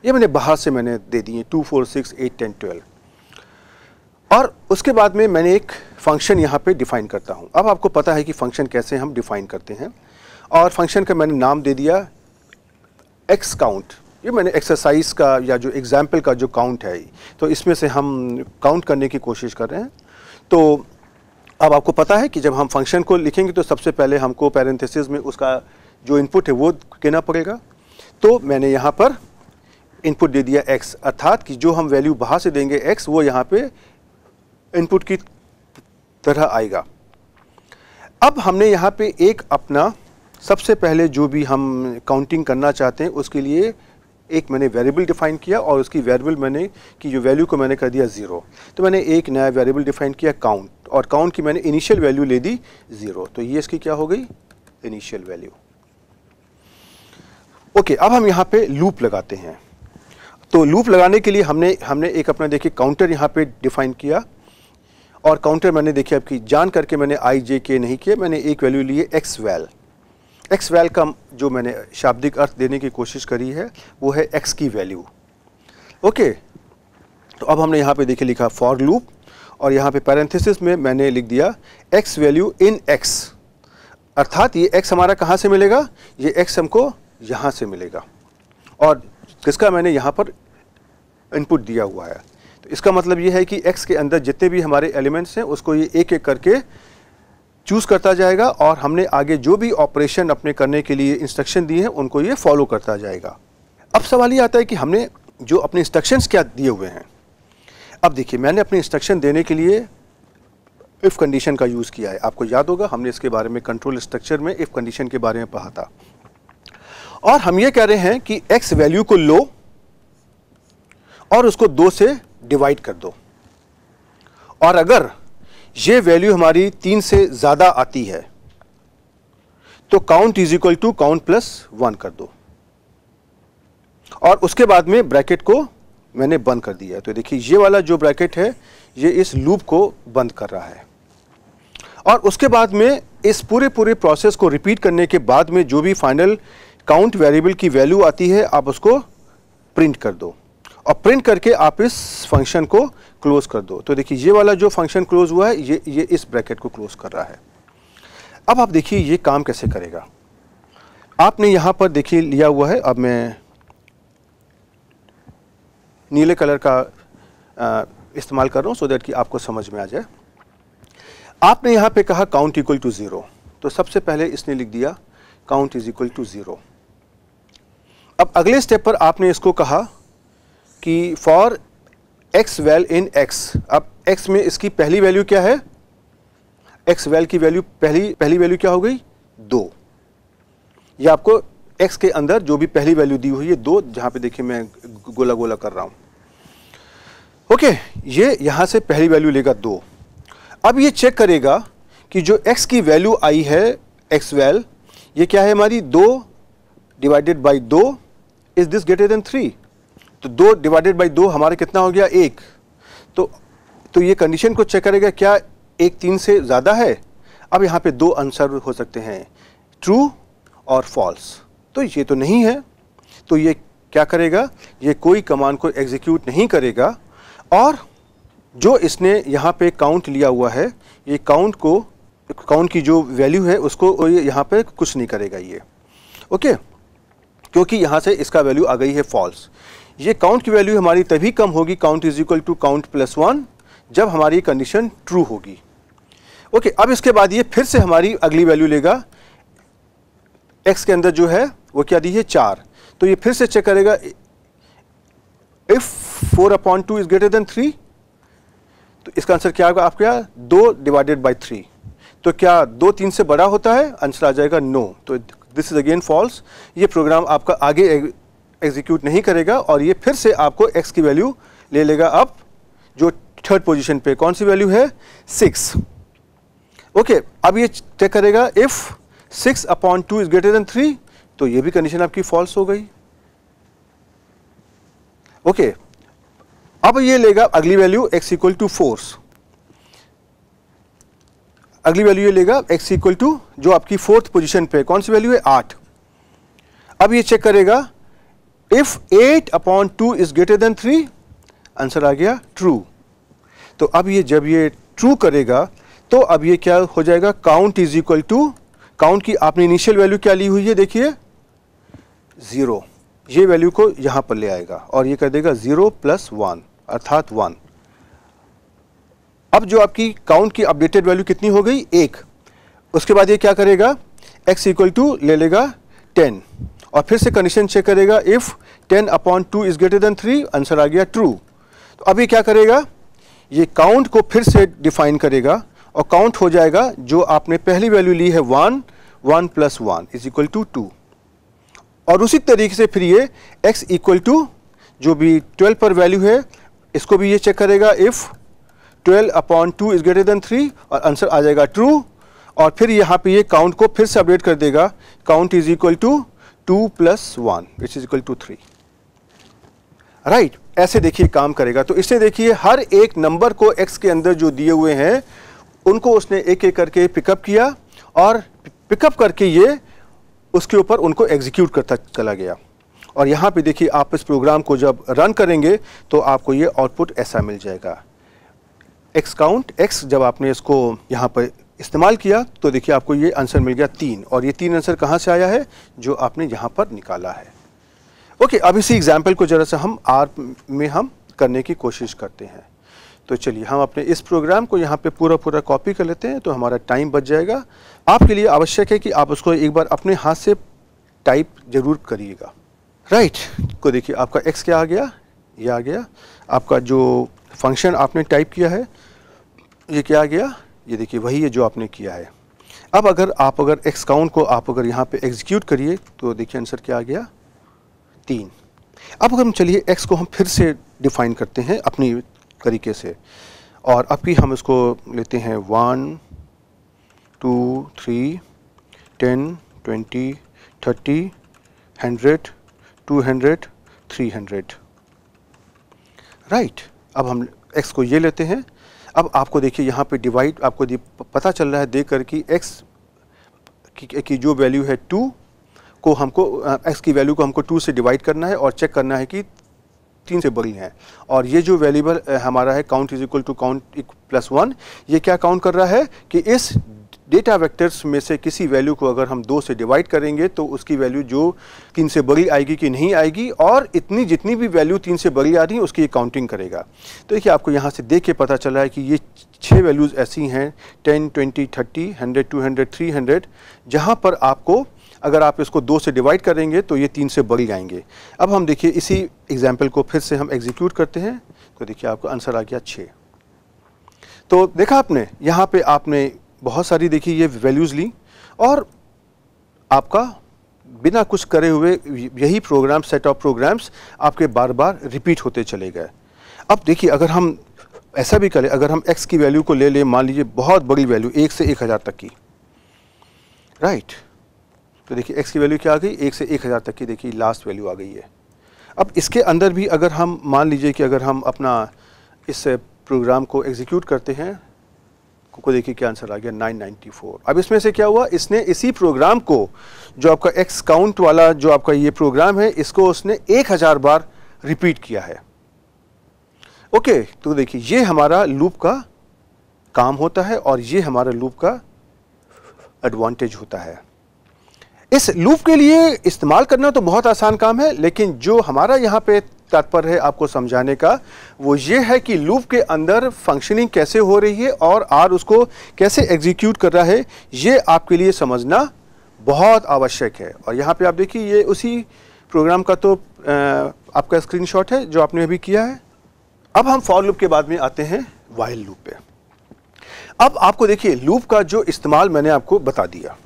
ये मैंने बाहर से मैंने दे दी है two four six eight ten twelve और उसके बाद में मैंने एक फंक्शन यहाँ पे डिफ़ाइन करता हूँ अब आपको पता है कि फंक्शन कैसे हम डिफ़ाइन करते हैं और फंक्शन का मैंने नाम दे दिया एक्स काउंट ये मैंने एक्सरसाइज का या जो एग्ज़ाम्पल का जो काउंट है तो इसमें से हम काउंट करने की कोशिश कर रहे हैं तो अब आपको पता है कि जब हम फंक्शन को लिखेंगे तो सबसे पहले हमको पैरेंथेसिस में उसका जो इनपुट है वो देना पड़ेगा तो मैंने यहाँ पर इनपुट दे दिया एक्स अर्थात कि जो हम वैल्यू बाहर से देंगे एक्स वो यहाँ पे इनपुट की तरह आएगा अब हमने यहाँ पे एक अपना सबसे पहले जो भी हम काउंटिंग करना चाहते हैं उसके लिए एक मैंने वेरिएबल डिफाइन किया और उसकी वेरिएबल मैंने की जो वैल्यू को मैंने कर दिया ज़ीरो तो मैंने एक नया वेरिएबल डिफाइन किया काउंट और काउंट की मैंने इनिशियल वैल्यू ले दी ज़ीरो तो ये इसकी क्या हो गई इनिशियल वैल्यू ओके okay, अब हम यहाँ पे लूप लगाते हैं तो लूप लगाने के लिए हमने हमने एक अपना देखिए काउंटर यहाँ पे डिफाइन किया और काउंटर मैंने देखिए आपकी जान करके मैंने आई जे के नहीं किया मैंने एक वैल्यू लिए एक्स वैल एक्स वैल का जो मैंने शाब्दिक अर्थ देने की कोशिश करी है वो है एक्स की वैल्यू ओके तो अब हमने यहाँ पे देखिए लिखा फॉर लूप और यहाँ पे पैरेंथेसिस में मैंने लिख दिया एक्स वैल्यू इन एक्स अर्थात ये एक्स हमारा कहाँ से मिलेगा ये एक्स हमको यहाँ से मिलेगा और किसका मैंने यहाँ पर इनपुट दिया हुआ है तो इसका मतलब ये है कि एक्स के अंदर जितने भी हमारे एलिमेंट्स हैं उसको ये एक एक करके चूज़ करता जाएगा और हमने आगे जो भी ऑपरेशन अपने करने के लिए इंस्ट्रक्शन दिए हैं उनको ये फॉलो करता जाएगा अब सवाल ये आता है कि हमने जो अपने इंस्ट्रक्शंस क्या दिए हुए हैं अब देखिए मैंने अपने इंस्ट्रक्शन देने के लिए इफ़ कंडीशन का यूज़ किया है आपको याद होगा हमने इसके बारे में कंट्रोल स्ट्रक्चर में इफ़ कंडीशन के बारे में पढ़ा था और हम ये कह रहे हैं कि x वैल्यू को लो और उसको दो से डिवाइड कर दो और अगर ये वैल्यू हमारी तीन से ज़्यादा आती है तो count is equal to count plus one कर दो और उसके बाद में ब्रैकेट को मैंने बंद कर दिया तो देखिए ये वाला जो ब्रैकेट है ये इस लूप को बंद कर रहा है और उसके बाद में इस पूरे पूरे प्रोसेस को रिपीट करने के बाद में जो भी फाइनल काउंट वेरिएबल की वैल्यू आती है आप उसको प्रिंट कर दो और प्रिंट करके आप इस फंक्शन को क्लोज कर दो तो देखिए ये वाला जो फंक्शन क्लोज हुआ है ये ये इस ब्रैकेट को क्लोज कर रहा है अब आप देखिए ये काम कैसे करेगा आपने यहाँ पर देखिए लिया हुआ है अब मैं नीले कलर का इस्तेमाल कर रहा हूँ सो देट कि आपको समझ में आ जाए आपने यहाँ पे कहा काउंट इक्वल टू ज़ीरो तो सबसे पहले इसने लिख दिया count is equal to zero अब अगले स्टेप पर आपने इसको कहा कि for x val in x अब एक्स में इसकी पहली वैल्यू क्या है एक्स वेल की वैल्यू पहली पहली वैल्यू क्या हो गई दो या आपको एक्स के अंदर जो भी पहली वैल्यू दी हुई है दो जहां पे देखिए मैं गोला गोला कर रहा हूं ओके ये यहां से पहली वैल्यू लेगा दो अब ये चेक करेगा कि जो एक्स की वैल्यू आई है एक्स वैल ये क्या है हमारी दो डिवाइडेड बाई दो is this greater than three तो दो डिवाइडेड बाई दो हमारा कितना हो गया एक तो तो ये कंडीशन को चेक करेगा क्या एक तीन से ज़्यादा है अब यहाँ पे दो आंसर हो सकते हैं ट्रू और फॉल्स तो ये तो नहीं है तो ये क्या करेगा ये कोई कमांड को एग्जीक्यूट नहीं करेगा और जो इसने यहाँ पे काउंट लिया हुआ है ये काउंट को काउंट की जो वैल्यू है उसको यहाँ पे कुछ नहीं करेगा ये ओके क्योंकि यहाँ से इसका वैल्यू आ गई है फॉल्स ये काउंट की वैल्यू हमारी तभी कम होगी count is equal to count plus one जब हमारी कंडीशन ट्रू होगी ओके okay, अब इसके बाद ये फिर से हमारी अगली वैल्यू लेगा एक्स के अंदर जो है वो क्या दी है चार तो ये फिर से चेक करेगा if four upon two is greater than three तो इसका आंसर क्या होगा आपका दो डिवाइडेड बाई थ्री तो क्या दो तीन से बड़ा होता है आंसर आ जाएगा नो तो दिस इज़ अगेन फॉल्स ये प्रोग्राम आपका आगे एग्जीक्यूट नहीं करेगा और ये फिर से आपको एक्स की वैल्यू ले लेगा अब जो थर्ड पोजीशन पे कौन सी वैल्यू है सिक्स ओके okay, अब ये चेक करेगा if six upon two is greater than three तो ये भी कंडीशन आपकी फॉल्स हो गई ओके okay, अब ये लेगा अगली value x equal to fours अगली वैल्यू ये लेगा x इक्वल टू जो आपकी फोर्थ पोजीशन पे कौन सी वैल्यू है आठ अब ये चेक करेगा if eight upon two is greater than three answer आ गया ट्रू तो अब ये जब ये ट्रू करेगा तो अब ये क्या हो जाएगा count is equal to count की आपने इनिशियल वैल्यू क्या ली हुई है देखिए ज़ीरो ये वैल्यू को यहां पर ले आएगा और ये कर देगा ज़ीरो प्लस वन अर्थात वन अब जो आपकी काउंट की अपडेटेड वैल्यू कितनी हो गई एक उसके बाद ये क्या करेगा एक्स इक्वल टू ले लेगा टेन और फिर से कंडीशन चेक करेगा if ten upon two is greater than three answer आ गया ट्रू तो अब ये क्या करेगा ये काउंट को फिर से डिफाइन करेगा और काउंट हो जाएगा जो आपने पहली वैल्यू ली है one one plus one is equal to two और उसी तरीके से फिर ये एक्स इक्वल टू जो भी ट्वेल्व पर वैल्यू है इसको भी ये चेक करेगा if twelve upon two is greater than three और आंसर आ जाएगा ट्रू और फिर यहाँ पे ये काउंट को फिर से अपडेट कर देगा count is equal to two plus one which is equal to three right ऐसे देखिए काम करेगा तो इससे देखिए हर एक नंबर को एक्स के अंदर जो दिए हुए हैं उनको उसने एक एक करके पिकअप किया और पिकअप करके ये उसके ऊपर उनको एग्जीक्यूट करता चला गया और यहाँ पे देखिए आप इस प्रोग्राम को जब रन करेंगे तो आपको ये आउटपुट ऐसा मिल जाएगा एक्स काउंट एक्स जब आपने इसको यहाँ पर इस्तेमाल किया तो देखिए आपको ये आंसर मिल गया तीन और ये तीन आंसर कहाँ से आया है जो आपने यहाँ पर निकाला है ओके अब इसी एग्जाम्पल को ज़रा सा हम आर में हम करने की कोशिश करते हैं तो चलिए हम अपने इस प्रोग्राम को यहाँ पे पूरा पूरा कॉपी कर लेते हैं तो हमारा टाइम बच जाएगा आपके लिए आवश्यक है कि आप उसको एक बार अपने हाथ से टाइप ज़रूर करिएगा राइट right. को तो देखिए आपका एक्स क्या आ गया ये आ गया आपका जो फंक्शन आपने टाइप किया है ये क्या आ गया ये देखिए वही है जो आपने किया है अब अगर आप अगर एक्स काउंट को आप अगर यहाँ पे एग्जीक्यूट करिए तो देखिए आंसर क्या आ गया तीन अब अगर हम चलिए एक्स को हम फिर से डिफाइन करते हैं अपनी तरीके से और अब भी हम इसको लेते हैं one two three ten twenty thirty hundred two hundred three hundred right अब हम x को ये लेते हैं अब आपको देखिए यहाँ पे डिवाइड आपको पता चल रहा है देख कर कि एक्स की, की जो वैल्यू है टू को हमको एक्स की वैल्यू को हमको टू से डिवाइड करना है और चेक करना है कि तीन से बड़ी हैं और ये जो वैल्यूबल हमारा है count is equal to count plus one ये क्या काउंट कर रहा है कि इस डेटा वेक्टर्स में से किसी वैल्यू को अगर हम दो से डिवाइड करेंगे तो उसकी वैल्यू जो तीन से बड़ी आएगी कि नहीं आएगी और इतनी जितनी भी वैल्यू तीन से बड़ी आ रही है उसकी ये काउंटिंग करेगा तो देखिए आपको यहाँ से देख के पता चला है कि ये छः वैल्यूज़ ऐसी हैं ten twenty thirty hundred two hundred three hundred जहाँ पर आपको अगर आप इसको दो से डिवाइड करेंगे तो ये तीन से बड़ी जाएंगे अब हम देखिए इसी एग्जाम्पल को फिर से हम एग्जीक्यूट करते हैं तो देखिए आपका आंसर आ गया छः तो देखा आपने यहाँ पे आपने बहुत सारी देखिए ये वैल्यूज़ ली और आपका बिना कुछ करे हुए यही प्रोग्राम सेट ऑफ प्रोग्राम्स आपके बार बार रिपीट होते चले गए अब देखिए अगर हम ऐसा भी करें अगर हम एक्स की वैल्यू को ले लें मान लीजिए बहुत बड़ी वैल्यू एक से एक हज़ार तक की राइट तो देखिए एक्स की वैल्यू क्या आ गई एक से एक हज़ार तक की देखिए लास्ट वैल्यू आ गई है अब इसके अंदर भी अगर हम मान लीजिए कि अगर हम अपना इस प्रोग्राम को एग्जीक्यूट करते हैं को देखिए क्या आंसर आ गया 994 अब इसमें से क्या हुआ इसने इसी प्रोग्राम को जो आपका एक्स काउंट वाला जो आपका ये प्रोग्राम है इसको उसने 1000 बार रिपीट किया है ओके तो देखिए ये हमारा लूप का काम होता है और ये हमारा लूप का एडवांटेज होता है इस लूप के लिए इस्तेमाल करना तो बहुत आसान काम है लेकिन जो हमारा यहाँ पे तात्पर है आपको समझाने का वो ये है कि लूप के अंदर फंक्शनिंग कैसे हो रही है और आर उसको कैसे एग्जीक्यूट कर रहा है ये आपके लिए समझना बहुत आवश्यक है और यहाँ पे आप देखिए ये उसी प्रोग्राम का तो आपका स्क्रीनशॉट है जो आपने अभी किया है अब हम फॉर लूप के बाद में आते हैं वाइल लूप पे अब आपको देखिए लूप का जो इस्तेमाल मैंने आपको बता दिया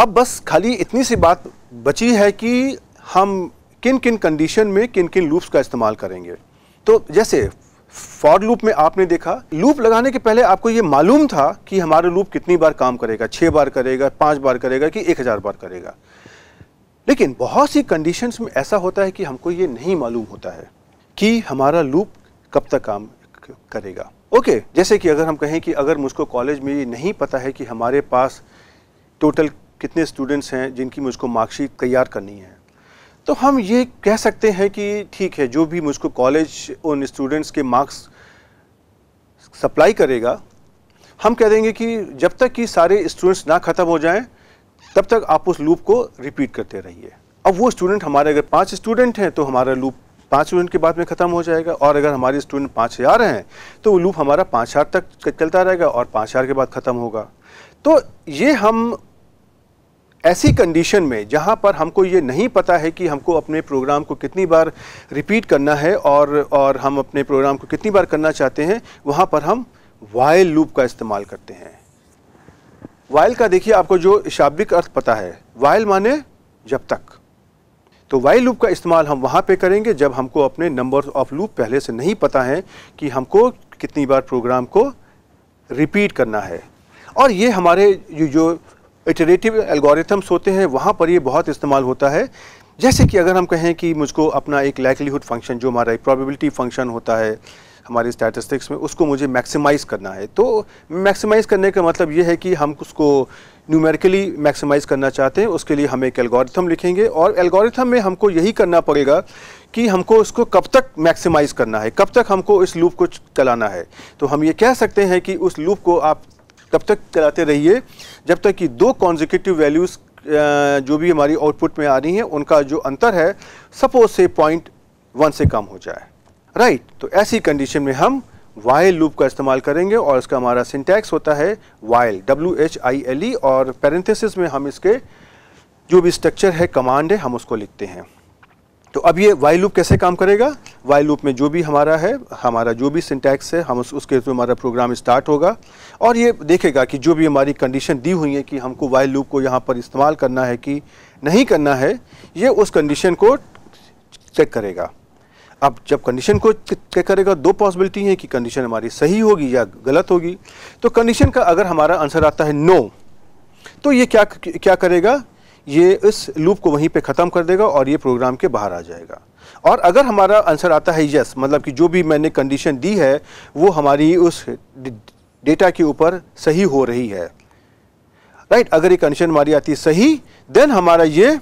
अब बस खाली इतनी सी बात बची है कि हम किन किन कंडीशन में किन किन लूप्स का इस्तेमाल करेंगे तो जैसे फॉर लूप में आपने देखा लूप लगाने के पहले आपको ये मालूम था कि हमारा लूप कितनी बार काम करेगा छः बार करेगा पाँच बार करेगा कि एक हज़ार बार करेगा लेकिन बहुत सी कंडीशंस में ऐसा होता है कि हमको ये नहीं मालूम होता है कि हमारा लूप कब तक काम करेगा ओके okay, जैसे कि अगर हम कहें कि अगर मुझको कॉलेज में ये नहीं पता है कि हमारे पास टोटल कितने स्टूडेंट्स हैं जिनकी मुझको मार्कशीट तैयार करनी है तो हम ये कह सकते हैं कि ठीक है जो भी मुझको कॉलेज उन स्टूडेंट्स के मार्क्स सप्लाई करेगा हम कह देंगे कि जब तक कि सारे स्टूडेंट्स ना ख़त्म हो जाएं तब तक आप उस लूप को रिपीट करते रहिए अब वो स्टूडेंट हमारे अगर पाँच स्टूडेंट हैं तो हमारा लूप पाँच स्टूडेंट के बाद में ख़त्म हो जाएगा और अगर हमारे स्टूडेंट पाँच हज़ार हैं तो वो लूप हमारा पाँच हज़ार तक चलता रहेगा और पाँच हज़ार के बाद ख़त्म होगा तो ये हम ऐसी कंडीशन में जहां पर हमको ये नहीं पता है कि हमको अपने प्रोग्राम को कितनी बार रिपीट करना है और और हम अपने प्रोग्राम को कितनी बार करना चाहते हैं वहां पर हम वायल लूप का इस्तेमाल करते हैं वायल का देखिए आपको जो शाब्दिक अर्थ पता है वायल माने जब तक तो वाइल लूप का इस्तेमाल हम वहाँ पर करेंगे जब हमको अपने नंबर ऑफ लूप पहले से नहीं पता है कि हमको कितनी बार प्रोग्राम को रिपीट करना है और ये हमारे जो इटरेटिव एल्गोरिथम्स होते हैं वहाँ पर ये बहुत इस्तेमाल होता है जैसे कि अगर हम कहें कि मुझको अपना एक लाइकलीहुड फंक्शन जो हमारा एक प्रॉबिलिटी फंक्शन होता है हमारे स्टैटिस्टिक्स में उसको मुझे मैक्सिमाइज़ करना है तो मैक्सिमाइज़ करने का मतलब ये है कि हम उसको न्यूमेरिकली मैक्सिमाइज़ करना चाहते हैं उसके लिए हम एक एल्गोरिथम लिखेंगे और एल्गोरिथम में हमको यही करना पड़ेगा कि हमको उसको कब तक मैक्सिमाइज़ करना है कब तक हमको इस लूप को चलाना है तो हम ये कह सकते हैं कि उस लूप को आप तब तक चलाते रहिए जब तक कि दो कॉन्जिकटिव वैल्यूज़ जो भी हमारी आउटपुट में आ रही हैं उनका जो अंतर है सपोज से पॉइंट वन से कम हो जाए राइट right, तो ऐसी कंडीशन में हम वाइल लूप का इस्तेमाल करेंगे और इसका हमारा सिंटैक्स होता है while W H I L E और पैरेंथेसिस में हम इसके जो भी स्ट्रक्चर है कमांड है हम उसको लिखते हैं तो अब ये वाई लूप कैसे काम करेगा वाई लूप में जो भी हमारा है हमारा जो भी सिंटैक्स है हम उस, उसके थ्रू हमारा प्रोग्राम स्टार्ट होगा और ये देखेगा कि जो भी हमारी कंडीशन दी हुई है कि हमको वाई लूप को यहाँ पर इस्तेमाल करना है कि नहीं करना है ये उस कंडीशन को चेक करेगा अब जब कंडीशन को चेक करेगा दो पॉसिबिलिटी है कि कंडीशन हमारी सही होगी या गलत होगी तो कंडीशन का अगर हमारा आंसर आता है नो तो ये क्या क्या करेगा ये इस लूप को वहीं पे ख़त्म कर देगा और ये प्रोग्राम के बाहर आ जाएगा और अगर हमारा आंसर आता है यस मतलब कि जो भी मैंने कंडीशन दी है वो हमारी उस डेटा के ऊपर सही हो रही है राइट right? अगर ये कंडीशन हमारी आती है सही देन हमारा ये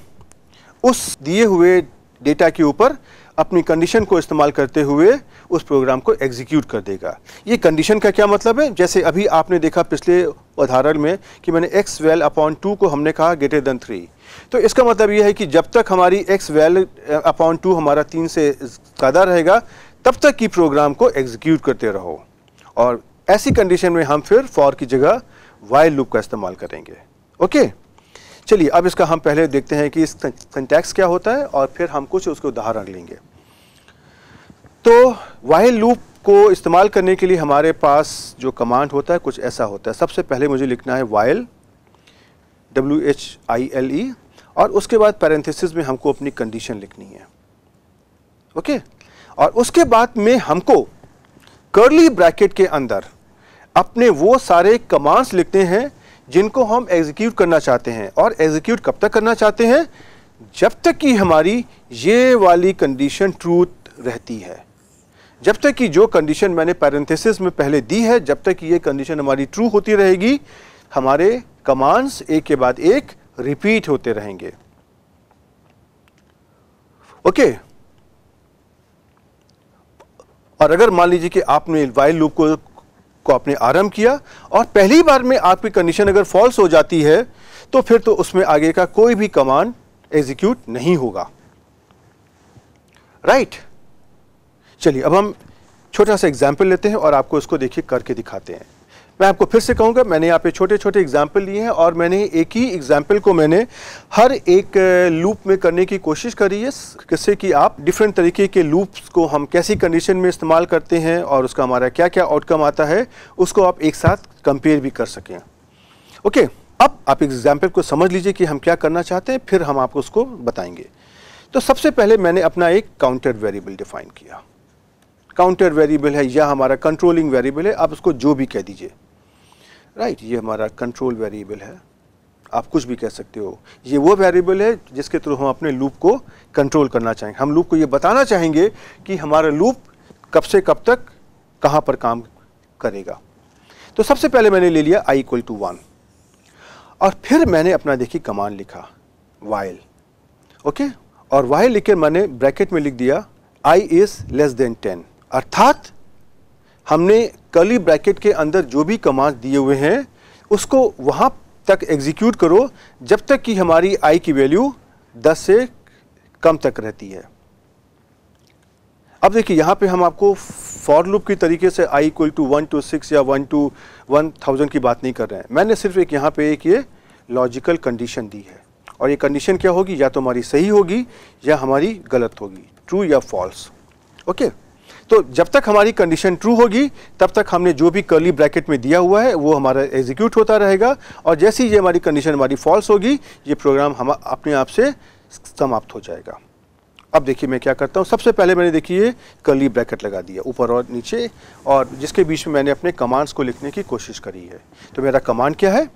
उस दिए हुए डेटा के ऊपर अपनी कंडीशन को इस्तेमाल करते हुए उस प्रोग्राम को एग्जीक्यूट कर देगा ये कंडीशन का क्या मतलब है जैसे अभी आपने देखा पिछले उदाहरण में कि मैंने एक्स वेल अपॉन टू को हमने कहा ग्रेटर देन थ्री तो इसका मतलब यह है कि जब तक हमारी एक्स वेल अपॉन टू हमारा तीन से ज़्यादा रहेगा तब तक कि प्रोग्राम को एग्जीक्यूट करते रहो और ऐसी कंडीशन में हम फिर फॉर की जगह वाइल लूप का इस्तेमाल करेंगे ओके okay? चलिए अब इसका हम पहले देखते हैं कि इस सिंटैक्स क्या होता है और फिर हम कुछ उसके उदाहरण लेंगे तो वाइल लूप को इस्तेमाल करने के लिए हमारे पास जो कमांड होता है कुछ ऐसा होता है सबसे पहले मुझे लिखना है while W H I L E और उसके बाद पैरेंथिस में हमको अपनी कंडीशन लिखनी है ओके और उसके बाद में हमको करली ब्रैकेट के अंदर अपने वो सारे कमांड्स लिखते हैं जिनको हम एग्जीक्यूट करना चाहते हैं और एग्जीक्यूट कब तक करना चाहते हैं जब तक कि हमारी ये वाली कंडीशन ट्रूथ रहती है जब तक कि जो कंडीशन मैंने पैरेंथेसिस में पहले दी है जब तक कि ये कंडीशन हमारी ट्रू होती रहेगी हमारे कमांड्स एक के बाद एक रिपीट होते रहेंगे ओके और अगर मान लीजिए कि आपने वाइल लूप को को आपने आरंभ किया और पहली बार में आपकी कंडीशन अगर फॉल्स हो जाती है तो फिर तो उसमें आगे का कोई भी कमांड एग्जीक्यूट नहीं होगा राइट right. चलिए अब हम छोटा सा एग्जाम्पल लेते हैं और आपको इसको देखिए करके दिखाते हैं मैं आपको फिर से कहूँगा मैंने यहाँ पे छोटे छोटे एग्जाम्पल लिए हैं और मैंने एक ही एग्जाम्पल को मैंने हर एक लूप में करने की कोशिश करी है जिससे कि आप डिफरेंट तरीके के लूप्स को हम कैसी कंडीशन में इस्तेमाल करते हैं और उसका हमारा क्या क्या आउटकम आता है उसको आप एक साथ कंपेयर भी कर सकें ओके okay, अब आप एग्जाम्पल को समझ लीजिए कि हम क्या करना चाहते हैं फिर हम आपको उसको बताएंगे तो सबसे पहले मैंने अपना एक काउंटर वेरिएबल डिफाइन किया काउंटर वेरिएबल है या हमारा कंट्रोलिंग वेरिएबल है आप उसको जो भी कह दीजिए राइट right, ये हमारा कंट्रोल वेरिएबल है आप कुछ भी कह सकते हो ये वो वेरिएबल है जिसके थ्रू हम अपने लूप को कंट्रोल करना चाहेंगे हम लूप को ये बताना चाहेंगे कि हमारा लूप कब से कब तक कहाँ पर काम करेगा तो सबसे पहले मैंने ले लिया आई इक्वल टू वन और फिर मैंने अपना देखिए कमान लिखा वाइल ओके और वाइल लिख कर मैंने ब्रैकेट में लिख दिया I is less than ten अर्थात हमने कली ब्रैकेट के अंदर जो भी कमांड दिए हुए हैं उसको वहाँ तक एग्जीक्यूट करो जब तक कि हमारी आई की वैल्यू 10 से कम तक रहती है अब देखिए यहाँ पे हम आपको फॉर लूप की तरीके से I equal to one to six या वन टू वन थाउजेंड की बात नहीं कर रहे हैं मैंने सिर्फ एक यहाँ पे एक ये लॉजिकल कंडीशन दी है और ये कंडीशन क्या होगी या तो हमारी सही होगी या हमारी गलत होगी ट्रू या फॉल्स ओके okay? तो जब तक हमारी कंडीशन ट्रू होगी तब तक हमने जो भी कर्ली ब्रैकेट में दिया हुआ है वो हमारा एग्जीक्यूट होता रहेगा और जैसे ही ये हमारी कंडीशन हमारी फॉल्स होगी ये प्रोग्राम हम अपने आप से समाप्त हो जाएगा अब देखिए मैं क्या करता हूँ सबसे पहले मैंने देखिए कर्ली ब्रैकेट लगा दिया ऊपर और नीचे और जिसके बीच में मैंने अपने कमांड्स को लिखने की कोशिश करी है तो मेरा कमांड क्या है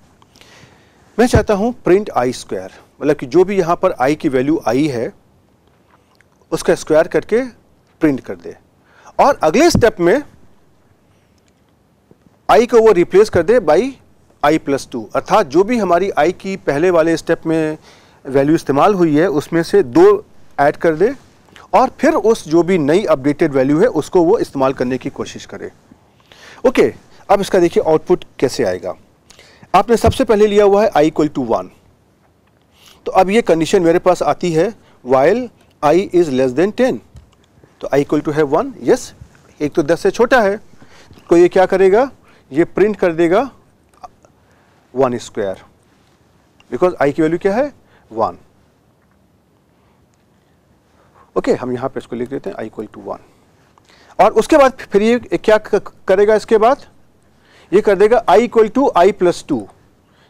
मैं चाहता हूँ प्रिंट आई स्क्वायर मतलब कि जो भी यहाँ पर आई की वैल्यू आई है उसका स्क्वायर करके प्रिंट कर दे और अगले स्टेप में आई को वो रिप्लेस कर दे बाई आई प्लस टू अर्थात जो भी हमारी आई की पहले वाले स्टेप में वैल्यू इस्तेमाल हुई है उसमें से दो ऐड कर दे और फिर उस जो भी नई अपडेटेड वैल्यू है उसको वो इस्तेमाल करने की कोशिश करे ओके okay, अब इसका देखिए आउटपुट कैसे आएगा आपने सबसे पहले लिया हुआ है आई इक्वल टू वन तो अब ये कंडीशन मेरे पास आती है while I is less than ten तो आई इक्वल टू है वन यस एक तो दस से छोटा है तो ये क्या करेगा ये प्रिंट कर देगा वन स्क्वायर बिकॉज आई की वैल्यू क्या है वन ओके okay, हम यहां पे इसको लिख देते हैं आई इक्वल टू वन और उसके बाद फिर ये क्या करेगा इसके बाद ये कर देगा I equal to I plus two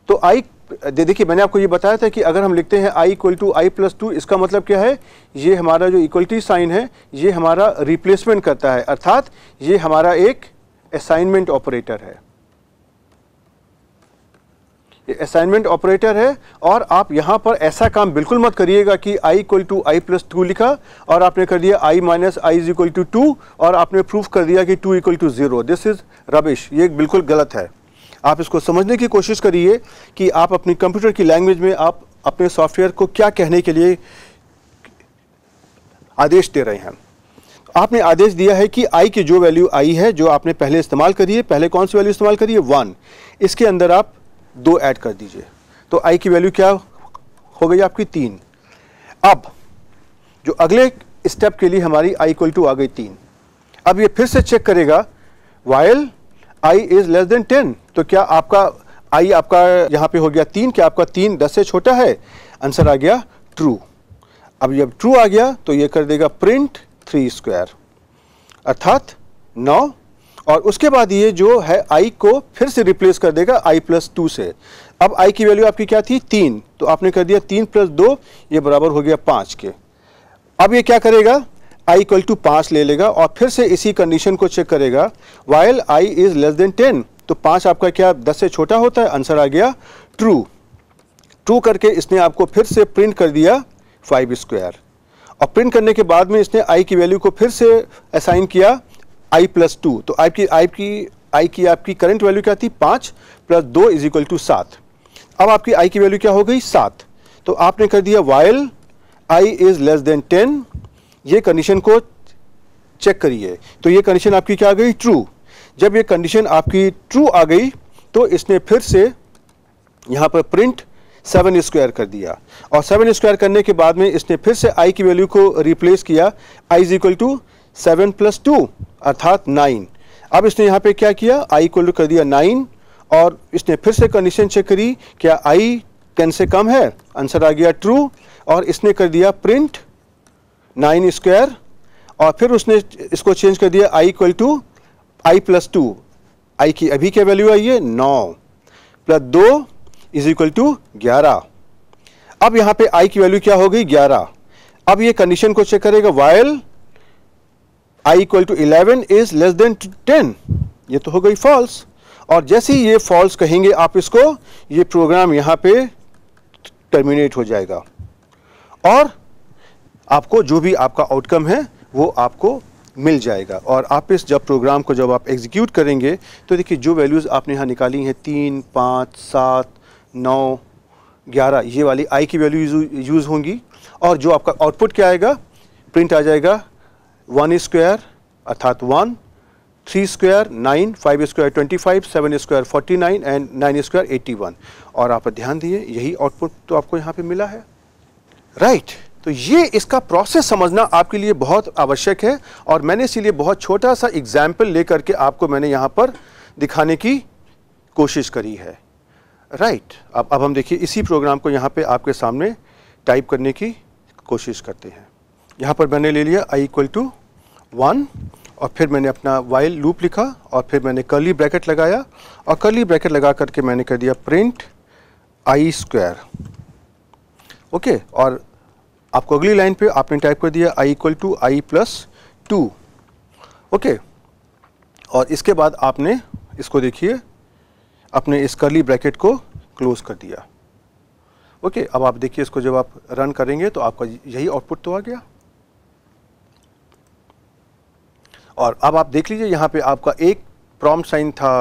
तो आई देखिए मैंने आपको ये बताया था कि अगर हम लिखते हैं I equal to I plus two इसका मतलब क्या है ये हमारा जो इक्वलिटी साइन है ये हमारा रिप्लेसमेंट करता है अर्थात ये हमारा एक असाइनमेंट ऑपरेटर है असाइनमेंट ऑपरेटर है और आप यहां पर ऐसा काम बिल्कुल मत करिएगा कि I equal to I plus two लिखा और आपने कर दिया I minus I is equal to two और आपने प्रूफ कर दिया कि two equal to zero this is rubbish ये बिल्कुल गलत है आप इसको समझने की कोशिश करिए कि आप अपनी कंप्यूटर की लैंग्वेज में आप अपने सॉफ्टवेयर को क्या कहने के लिए आदेश दे रहे हैं आपने आदेश दिया है कि आई की जो वैल्यू आई है जो आपने पहले इस्तेमाल करी है पहले कौन सी वैल्यू इस्तेमाल करी है वन इसके अंदर आप दो ऐड कर दीजिए तो आई की वैल्यू क्या हो गई आपकी तीन अब जो अगले स्टेप के लिए हमारी आई इक्वल टू आ गई तीन अब ये फिर से चेक करेगा while I is less than ten तो क्या आपका आई आपका यहाँ पे हो गया तीन क्या आपका तीन दस से छोटा है आंसर आ गया ट्रू अब जब ट्रू आ गया तो ये कर देगा प्रिंट थ्री स्क्वायर अर्थात नौ और उसके बाद ये जो है आई को फिर से रिप्लेस कर देगा आई प्लस टू से अब आई की वैल्यू आपकी क्या थी तीन तो आपने कर दिया तीन प्लस दो ये बराबर हो गया पाँच के अब ये क्या करेगा आई इक्वल टू पाँच ले लेगा और फिर से इसी कंडीशन को चेक करेगा while I is less than ten तो पाँच आपका क्या दस से छोटा होता है आंसर आ गया ट्रू ट्रू करके इसने आपको फिर से प्रिंट कर दिया फाइव स्क्वायर और प्रिंट करने के बाद में इसने आई की वैल्यू को फिर से असाइन किया आई प्लस टू तो आई की आई की आई की आपकी करंट वैल्यू क्या थी पाँच प्लस दो इज इक्वल टू सात अब आपकी आई की वैल्यू क्या हो गई सात तो आपने कर दिया while I is less than ten ये कंडीशन को चेक करिए तो ये कंडीशन आपकी क्या आ गई ट्रू जब ये कंडीशन आपकी ट्रू आ गई तो इसने फिर से यहाँ पर प्रिंट सेवन स्क्वायर कर दिया और सेवन स्क्वायर करने के बाद में इसने फिर से आई की वैल्यू को रिप्लेस किया I is equal to seven plus two अर्थात नाइन अब इसने यहाँ पे क्या किया आई इक्वल टू कर दिया नाइन और इसने फिर से कंडीशन चेक करी क्या आई टेन से कम है आंसर आ गया ट्रू और इसने कर दिया प्रिंट नाइन स्क्वायर और फिर उसने इसको चेंज कर दिया I equal to I plus two I की अभी क्या वैल्यू आई है नौ प्लस दो इज इक्वल टू ग्यारह अब यहाँ पे आई की वैल्यू क्या हो गई ग्यारह अब ये कंडीशन को चेक करेगा while I equal to eleven is less than ten ये तो हो गई फॉल्स और जैसे ही ये फॉल्स कहेंगे आप इसको ये प्रोग्राम यहाँ पे टर्मिनेट हो जाएगा और आपको जो भी आपका आउटकम है वो आपको मिल जाएगा और आप इस जब प्रोग्राम को जब आप एग्जीक्यूट करेंगे तो देखिए जो वैल्यूज़ आपने यहाँ निकाली हैं तीन पाँच सात नौ ग्यारह ये वाली आई की वैल्यू यूज़ होंगी और जो आपका आउटपुट क्या आएगा प्रिंट आ जाएगा वन स्क्वायर अर्थात one three square nine five square twenty five seven square forty nine and nine square eighty one और आप ध्यान दिए यही आउटपुट तो आपको यहाँ पे मिला है राइट right. तो ये इसका प्रोसेस समझना आपके लिए बहुत आवश्यक है और मैंने इसीलिए बहुत छोटा सा एग्जाम्पल ले करके आपको मैंने यहाँ पर दिखाने की कोशिश करी है राइट right. अब अब हम देखिए इसी प्रोग्राम को यहाँ पे आपके सामने टाइप करने की कोशिश करते हैं यहाँ पर मैंने ले लिया आई इक्वल टू वन और फिर मैंने अपना वाइल लूप लिखा और फिर मैंने कर्ली ब्रैकेट लगाया और कर्ली ब्रैकेट लगा करके मैंने कर दिया प्रिंट आई स्क्वायर ओके और आपको अगली लाइन पे आपने टाइप कर दिया I equal to I plus two okay और इसके बाद आपने इसको देखिए अपने इस करली ब्रैकेट को क्लोज कर दिया ओके okay, अब आप देखिए इसको जब आप रन करेंगे तो आपका यही आउटपुट तो आ गया और अब आप देख लीजिए यहाँ पे आपका एक प्रॉम साइन था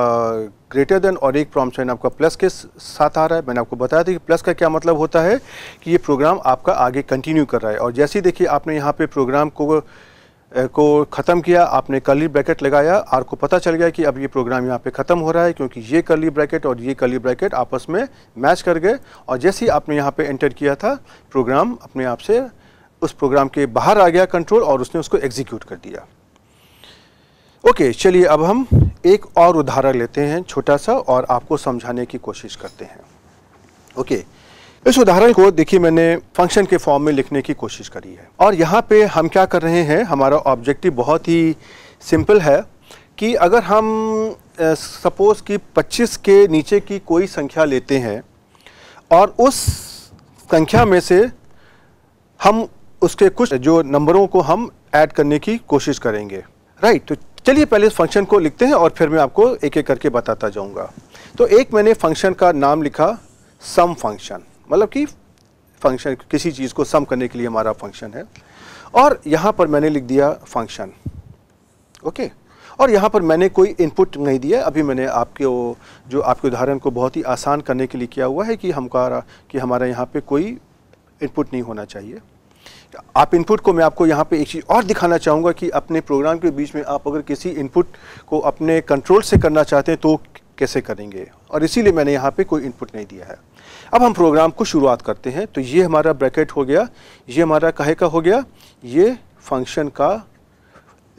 ग्रेटर देन और एक प्रॉम साइन आपका प्लस के साथ आ रहा है मैंने आपको बताया था कि प्लस का क्या मतलब होता है कि ये प्रोग्राम आपका आगे कंटिन्यू कर रहा है और जैसे ही देखिए आपने यहाँ पे प्रोग्राम को को ख़त्म किया आपने कर्ली ब्रैकेट लगाया आर को पता चल गया कि अब ये प्रोग्राम यहाँ पे ख़त्म हो रहा है क्योंकि ये कर्ली ब्रैकेट और ये कर्ली ब्रैकेट आपस में मैच कर गए और जैसे ही आपने यहाँ पे एंटर किया था प्रोग्राम अपने आप से उस प्रोग्राम के बाहर आ गया कंट्रोल और उसने उसको एग्जीक्यूट कर दिया ओके चलिए अब हम एक और उदाहरण लेते हैं छोटा सा और आपको समझाने की कोशिश करते हैं ओके इस उदाहरण को देखिए मैंने फंक्शन के फॉर्म में लिखने की कोशिश करी है और यहाँ पे हम क्या कर रहे हैं हमारा ऑब्जेक्टिव बहुत ही सिंपल है कि अगर हम सपोज़ कि 25 के नीचे की कोई संख्या लेते हैं और उस संख्या में से हम उसके कुछ जो नंबरों को हम ऐड करने की कोशिश करेंगे राइट right, तो चलिए पहले इस फंक्शन को लिखते हैं और फिर मैं आपको एक एक करके बताता जाऊँगा तो एक मैंने फंक्शन का नाम लिखा सम फंक्शन मतलब कि फंक्शन किसी चीज़ को सम करने के लिए हमारा फंक्शन है और यहाँ पर मैंने लिख दिया फंक्शन ओके और यहाँ पर मैंने कोई इनपुट नहीं दिया अभी मैंने आपके वो जो आपके उदाहरण को बहुत ही आसान करने के लिए किया हुआ है कि हमारा कि हमारा यहाँ पे कोई इनपुट नहीं होना चाहिए आप इनपुट को मैं आपको यहाँ पे एक चीज़ और दिखाना चाहूँगा कि अपने प्रोग्राम के बीच में आप अगर किसी इनपुट को अपने कंट्रोल से करना चाहते हैं तो कैसे करेंगे और इसीलिए मैंने यहाँ पे कोई इनपुट नहीं दिया है अब हम प्रोग्राम को शुरुआत करते हैं तो ये हमारा ब्रैकेट हो गया ये हमारा कहे का हो गया ये फंक्शन का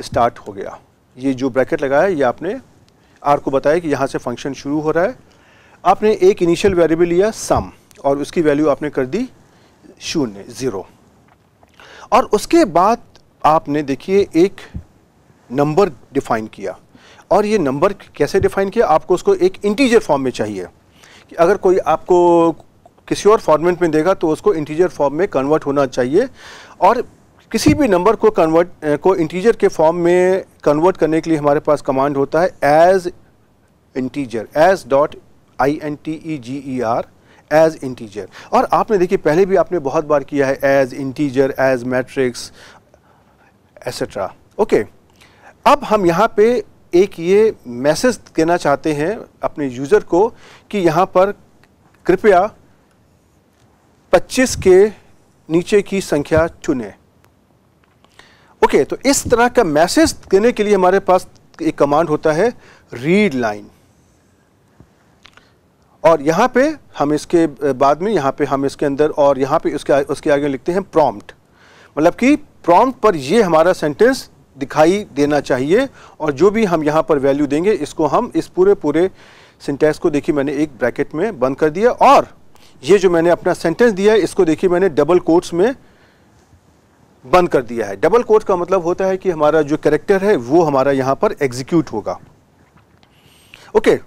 स्टार्ट हो गया ये जो ब्रैकेट लगाया ये आपने आर को बताया कि यहाँ से फंक्शन शुरू हो रहा है आपने एक इनिशियल वेरिएबल लिया सम और उसकी वैल्यू आपने कर दी शून्य ज़ीरो और उसके बाद आपने देखिए एक नंबर डिफाइन किया और ये नंबर कैसे डिफाइन किया आपको उसको एक इंटीजर फॉर्म में चाहिए कि अगर कोई आपको किसी और फॉर्मेट में देगा तो उसको इंटीजर फॉर्म में कन्वर्ट होना चाहिए और किसी भी नंबर को कन्वर्ट को इंटीजर के फॉर्म में कन्वर्ट करने के लिए हमारे पास कमांड होता है as integer as dot I N T E G E R as integer और आपने देखिए पहले भी आपने बहुत बार किया है as integer as matrix etcetera okay अब हम यहाँ पे एक ये मैसेज देना चाहते हैं अपने यूज़र को कि यहाँ पर कृपया 25 के नीचे की संख्या चुने ओके okay, तो इस तरह का मैसेज देने के लिए हमारे पास एक कमांड होता है रीड लाइन और यहाँ पे हम इसके बाद में यहाँ पे हम इसके अंदर और यहाँ पे उसके उसके आगे लिखते हैं प्रॉम्प्ट मतलब कि प्रॉम्प्ट पर ये हमारा सेंटेंस दिखाई देना चाहिए और जो भी हम यहाँ पर वैल्यू देंगे इसको हम इस पूरे पूरे सेंटेंस को देखिए मैंने एक ब्रैकेट में बंद कर दिया और ये जो मैंने अपना सेंटेंस दिया है इसको देखिए मैंने डबल कोट्स में बंद कर दिया है डबल कोट्स का मतलब होता है कि हमारा जो करेक्टर है वो हमारा यहाँ पर एग्जीक्यूट होगा ओके okay,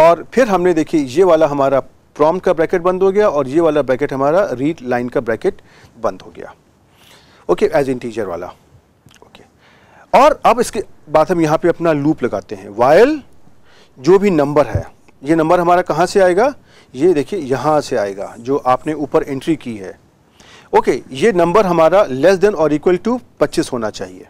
और फिर हमने देखिए ये वाला हमारा प्रॉम का ब्रैकेट बंद हो गया और ये वाला ब्रैकेट हमारा रीड लाइन का ब्रैकेट बंद हो गया ओके एज इंटीजर वाला ओके और अब इसके बाद हम यहाँ पे अपना लूप लगाते हैं वायल जो भी नंबर है ये नंबर हमारा कहाँ से आएगा ये देखिए यहाँ से आएगा जो आपने ऊपर एंट्री की है ओके ये नंबर हमारा लेस देन और इक्वल टू 25 होना चाहिए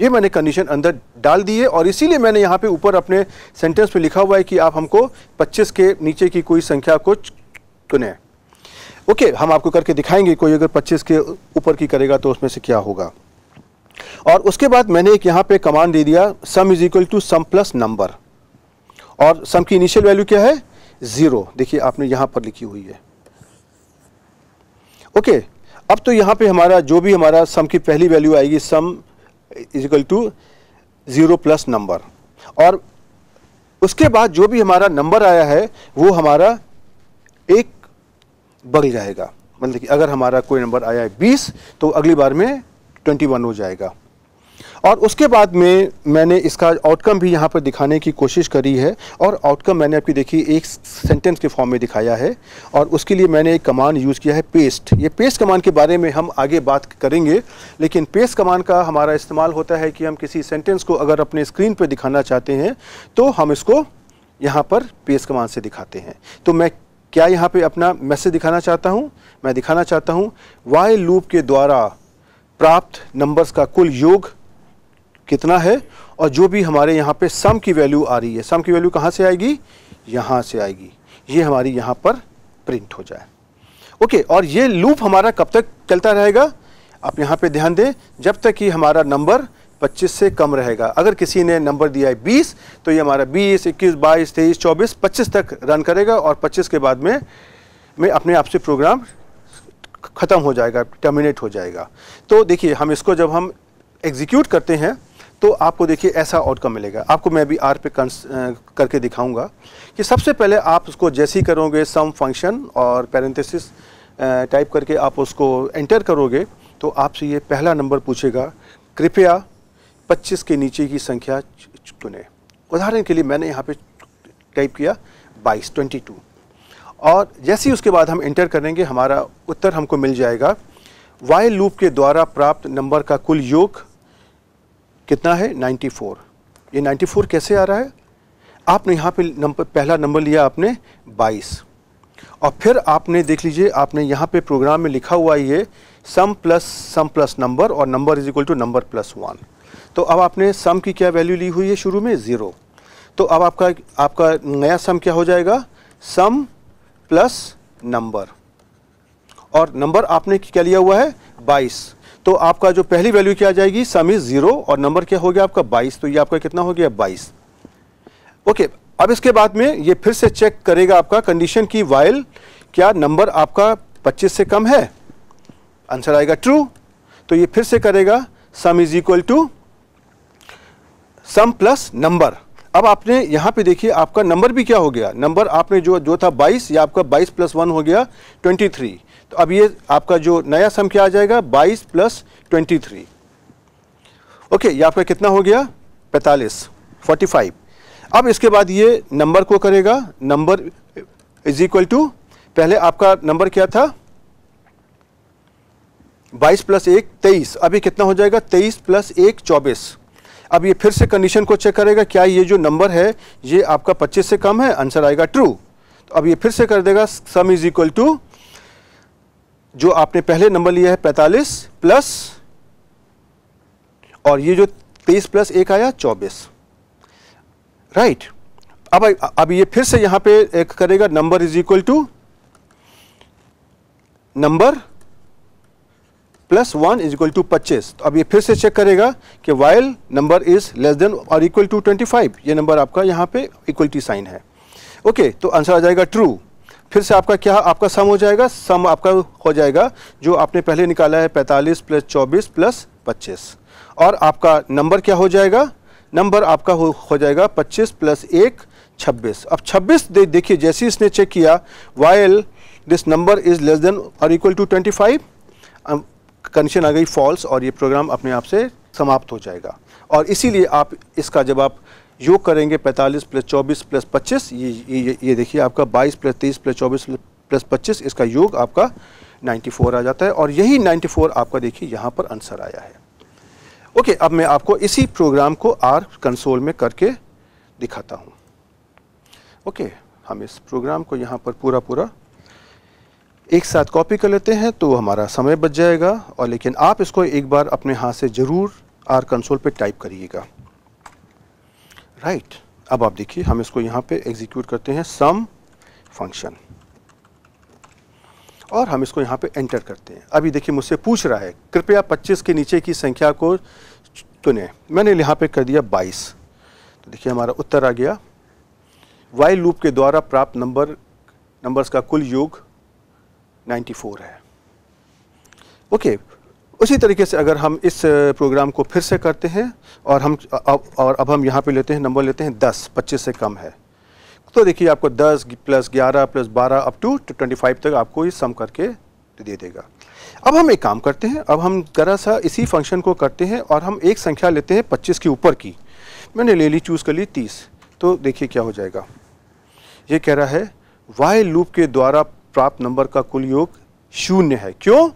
ये मैंने कंडीशन अंदर डाल दी है और इसीलिए मैंने यहाँ पे ऊपर अपने सेंटेंस में लिखा हुआ है कि आप हमको 25 के नीचे की कोई संख्या को चुने ओके हम आपको करके दिखाएंगे कोई अगर 25 के ऊपर की करेगा तो उसमें से क्या होगा और उसके बाद मैंने एक यहाँ पे कमांड दे दिया sum is equal to sum plus number और सम की इनिशियल वैल्यू क्या है ज़ीरो देखिए आपने यहाँ पर लिखी हुई है ओके अब तो यहाँ पे हमारा जो भी हमारा सम की पहली वैल्यू आएगी sum is equal to zero plus number और उसके बाद जो भी हमारा नंबर आया है वो हमारा एक बढ़ जाएगा मतलब कि अगर हमारा कोई नंबर आया है बीस तो अगली बार में ट्वेंटी वन हो जाएगा और उसके बाद में मैंने इसका आउटकम भी यहाँ पर दिखाने की कोशिश करी है और आउटकम मैंने आपकी देखी एक सेंटेंस के फॉर्म में दिखाया है और उसके लिए मैंने एक कमांड यूज़ किया है पेस्ट ये पेस्ट कमांड के बारे में हम आगे बात करेंगे लेकिन पेस्ट कमांड का हमारा इस्तेमाल होता है कि हम किसी सेंटेंस को अगर अपने स्क्रीन पर दिखाना चाहते हैं तो हम इसको यहाँ पर पेस्ट कमांड से दिखाते हैं तो मैं क्या यहाँ पर अपना मैसेज दिखाना चाहता हूँ मैं दिखाना चाहता हूँ वाई लूप के द्वारा प्राप्त नंबर्स का कुल योग कितना है और जो भी हमारे यहाँ पे सम की वैल्यू आ रही है सम की वैल्यू कहाँ से आएगी यहाँ से आएगी ये हमारी यहाँ पर प्रिंट हो जाए ओके और ये लूप हमारा कब तक चलता रहेगा आप यहाँ पे ध्यान दें जब तक कि हमारा नंबर 25 से कम रहेगा अगर किसी ने नंबर दिया है 20 तो ये हमारा 20, 21, 22, 23, 24, 25 तक रन करेगा और 25 के बाद में में अपने आप से प्रोग्राम ख़त्म हो जाएगा टर्मिनेट हो जाएगा तो देखिए हम इसको जब हम एग्जीक्यूट करते हैं तो आपको देखिए ऐसा आउटकम मिलेगा आपको मैं अभी आर पे करके दिखाऊंगा कि सबसे पहले आप उसको जैसे ही करोगे सम फंक्शन और पैरेंथेसिस टाइप करके आप उसको एंटर करोगे तो आपसे ये पहला नंबर पूछेगा कृपया 25 के नीचे की संख्या चुने उदाहरण के लिए मैंने यहाँ पे टाइप किया 22 22 और जैसे ही उसके बाद हम एंटर करेंगे हमारा उत्तर हमको मिल जाएगा वाई लूप के द्वारा प्राप्त नंबर का कुल योग कितना है 94 ये 94 कैसे आ रहा है आपने यहाँ पे नंबर पहला नंबर लिया आपने 22 और फिर आपने देख लीजिए आपने यहाँ पे प्रोग्राम में लिखा हुआ ये sum plus sum plus number और number is equal to number plus one तो अब आपने सम की क्या वैल्यू ली हुई है शुरू में ज़ीरो तो अब आपका आपका नया सम क्या हो जाएगा सम प्लस नंबर और नंबर आपने क्या लिया हुआ है बाईस तो आपका जो पहली वैल्यू क्या आ जाएगी सम इज़ ज़ीरो और नंबर क्या हो गया आपका बाईस तो ये आपका कितना हो गया बाईस ओके अब इसके बाद में ये फिर से चेक करेगा आपका कंडीशन की वाइल क्या नंबर आपका पच्चीस से कम है आंसर आएगा ट्रू तो ये फिर से करेगा sum is equal to sum plus number अब आपने यहां पे देखिए आपका नंबर भी क्या हो गया नंबर आपने जो जो था 22 या आपका 22 प्लस वन हो गया 23 तो अब ये आपका जो नया सम क्या आ जाएगा 22 प्लस ट्वेंटी थ्री ओके ये आपका कितना हो गया 45 45 अब इसके बाद ये नंबर को करेगा नंबर इज इक्वल टू पहले आपका नंबर क्या था 22 प्लस एक तेईस अभी कितना हो जाएगा 23 प्लस एक चौबीस अब ये फिर से कंडीशन को चेक करेगा क्या ये जो नंबर है ये आपका 25 से कम है आंसर आएगा ट्रू तो अब ये फिर से कर देगा सम इज इक्वल टू जो आपने पहले नंबर लिया है 45 प्लस और ये जो 23 प्लस एक आया 24 राइट अब अब ये फिर से यहां पे एक करेगा number is equal to number plus one is equal to पच्चीस तो अब ये फिर से चेक करेगा कि while number is less than और इक्वल टू ट्वेंटी फाइव ये नंबर आपका यहां पे इक्वलिटी साइन है ओके okay, तो आंसर आ जाएगा ट्रू फिर से आपका क्या आपका सम हो जाएगा सम आपका हो जाएगा जो आपने पहले निकाला है 45 प्लस चौबीस प्लस पच्चीस और आपका नंबर क्या हो जाएगा नंबर आपका हो, हो जाएगा 25 प्लस एक छब्बीस अब छब्बीस दे, देखिए जैसे ही इसने चेक किया while this number is less than और इक्वल टू 25 कंडीशन आ गई फॉल्स और ये प्रोग्राम अपने आप से समाप्त हो जाएगा और इसीलिए आप इसका जब आप योग करेंगे 45 प्लस चौबीस प्लस पच्चीस ये ये, ये देखिए आपका 22 प्लस तेईस प्लस चौबीस प्लस पच्चीस इसका योग आपका 94 आ जाता है और यही 94 आपका देखिए यहाँ पर आंसर आया है ओके अब मैं आपको इसी प्रोग्राम को आर कंसोल में करके दिखाता हूँ ओके हम इस प्रोग्राम को यहाँ पर पूरा पूरा एक साथ कॉपी कर लेते हैं तो हमारा समय बच जाएगा और लेकिन आप इसको एक बार अपने हाथ से ज़रूर आर कंसोल पर टाइप करिएगा राइट अब आप देखिए हम इसको यहाँ पे एग्जीक्यूट करते हैं सम फंक्शन और हम इसको यहाँ पे एंटर करते हैं अभी देखिए मुझसे पूछ रहा है कृपया 25 के नीचे की संख्या को चुने मैंने यहाँ पे कर दिया 22 तो देखिए हमारा उत्तर आ गया वाई लूप के द्वारा प्राप्त नंबर नंबर्स का कुल योग 94 है ओके okay, उसी तरीके से अगर हम इस प्रोग्राम को फिर से करते हैं और हम और अब हम यहाँ पे लेते हैं नंबर लेते हैं दस पच्चीस से कम है तो देखिए आपको दस प्लस ग्यारह प्लस बारह अप टू ट्वेंटी फाइव तक आपको ये सम करके दे देगा अब हम एक काम करते हैं अब हम ज़रा सा इसी फंक्शन को करते हैं और हम एक संख्या लेते हैं पच्चीस के ऊपर की मैंने ले ली चूज़ कर ली तीस तो देखिए क्या हो जाएगा ये कह रहा है वाई लूप के द्वारा प्राप्त नंबर का कुल योग शून्य है क्यों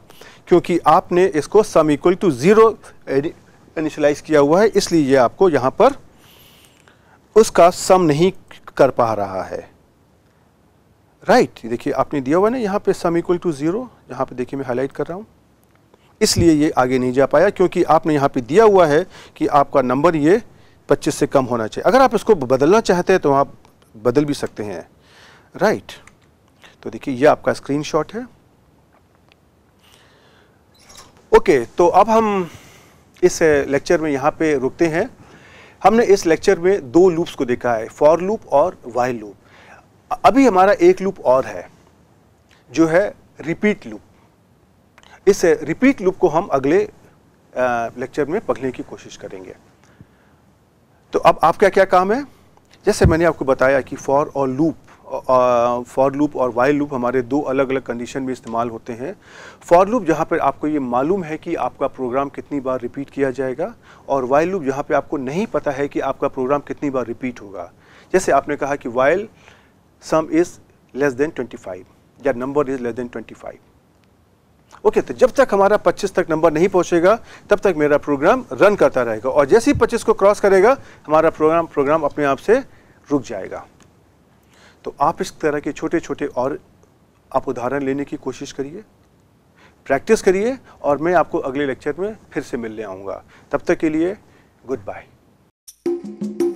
क्योंकि आपने इसको sum equal to zero initialize किया हुआ है इसलिए ये आपको यहाँ पर उसका सम नहीं कर पा रहा है राइट right, देखिए आपने दिया हुआ ना यहाँ पे सम इक्वल टू ज़ीरो यहाँ पे देखिए मैं हाईलाइट कर रहा हूँ इसलिए ये आगे नहीं जा पाया क्योंकि आपने यहाँ पे दिया हुआ है कि आपका नंबर ये 25 से कम होना चाहिए अगर आप इसको बदलना चाहते हैं तो आप बदल भी सकते हैं राइट right. तो देखिए ये आपका स्क्रीनशॉट है ओके okay, तो अब हम इस लेक्चर में यहाँ पे रुकते हैं हमने इस लेक्चर में दो लूप्स को देखा है फॉर लूप और वाई लूप अभी हमारा एक लूप और है जो है रिपीट लूप इस रिपीट लूप को हम अगले लेक्चर में पकड़ने की कोशिश करेंगे तो अब आपका क्या काम है जैसे मैंने आपको बताया कि फॉर और लूप फॉर लूप और वाइल लूप हमारे दो अलग अलग कंडीशन में इस्तेमाल होते हैं फॉर लूप जहाँ पर आपको ये मालूम है कि आपका प्रोग्राम कितनी बार रिपीट किया जाएगा और वाइल लूप जहाँ पर आपको नहीं पता है कि आपका प्रोग्राम कितनी बार रिपीट होगा जैसे आपने कहा कि while sum is less than 25 या number is less than 25 okay तो जब तक हमारा 25 तक नंबर नहीं पहुंचेगा तब तक मेरा प्रोग्राम रन करता रहेगा और जैसे ही 25 को क्रॉस करेगा हमारा प्रोग्राम प्रोग्राम अपने आप से रुक जाएगा तो आप इस तरह के छोटे छोटे और आप उदाहरण लेने की कोशिश करिए प्रैक्टिस करिए और मैं आपको अगले लेक्चर में फिर से मिलने आऊँगा तब तक के लिए गुड बाय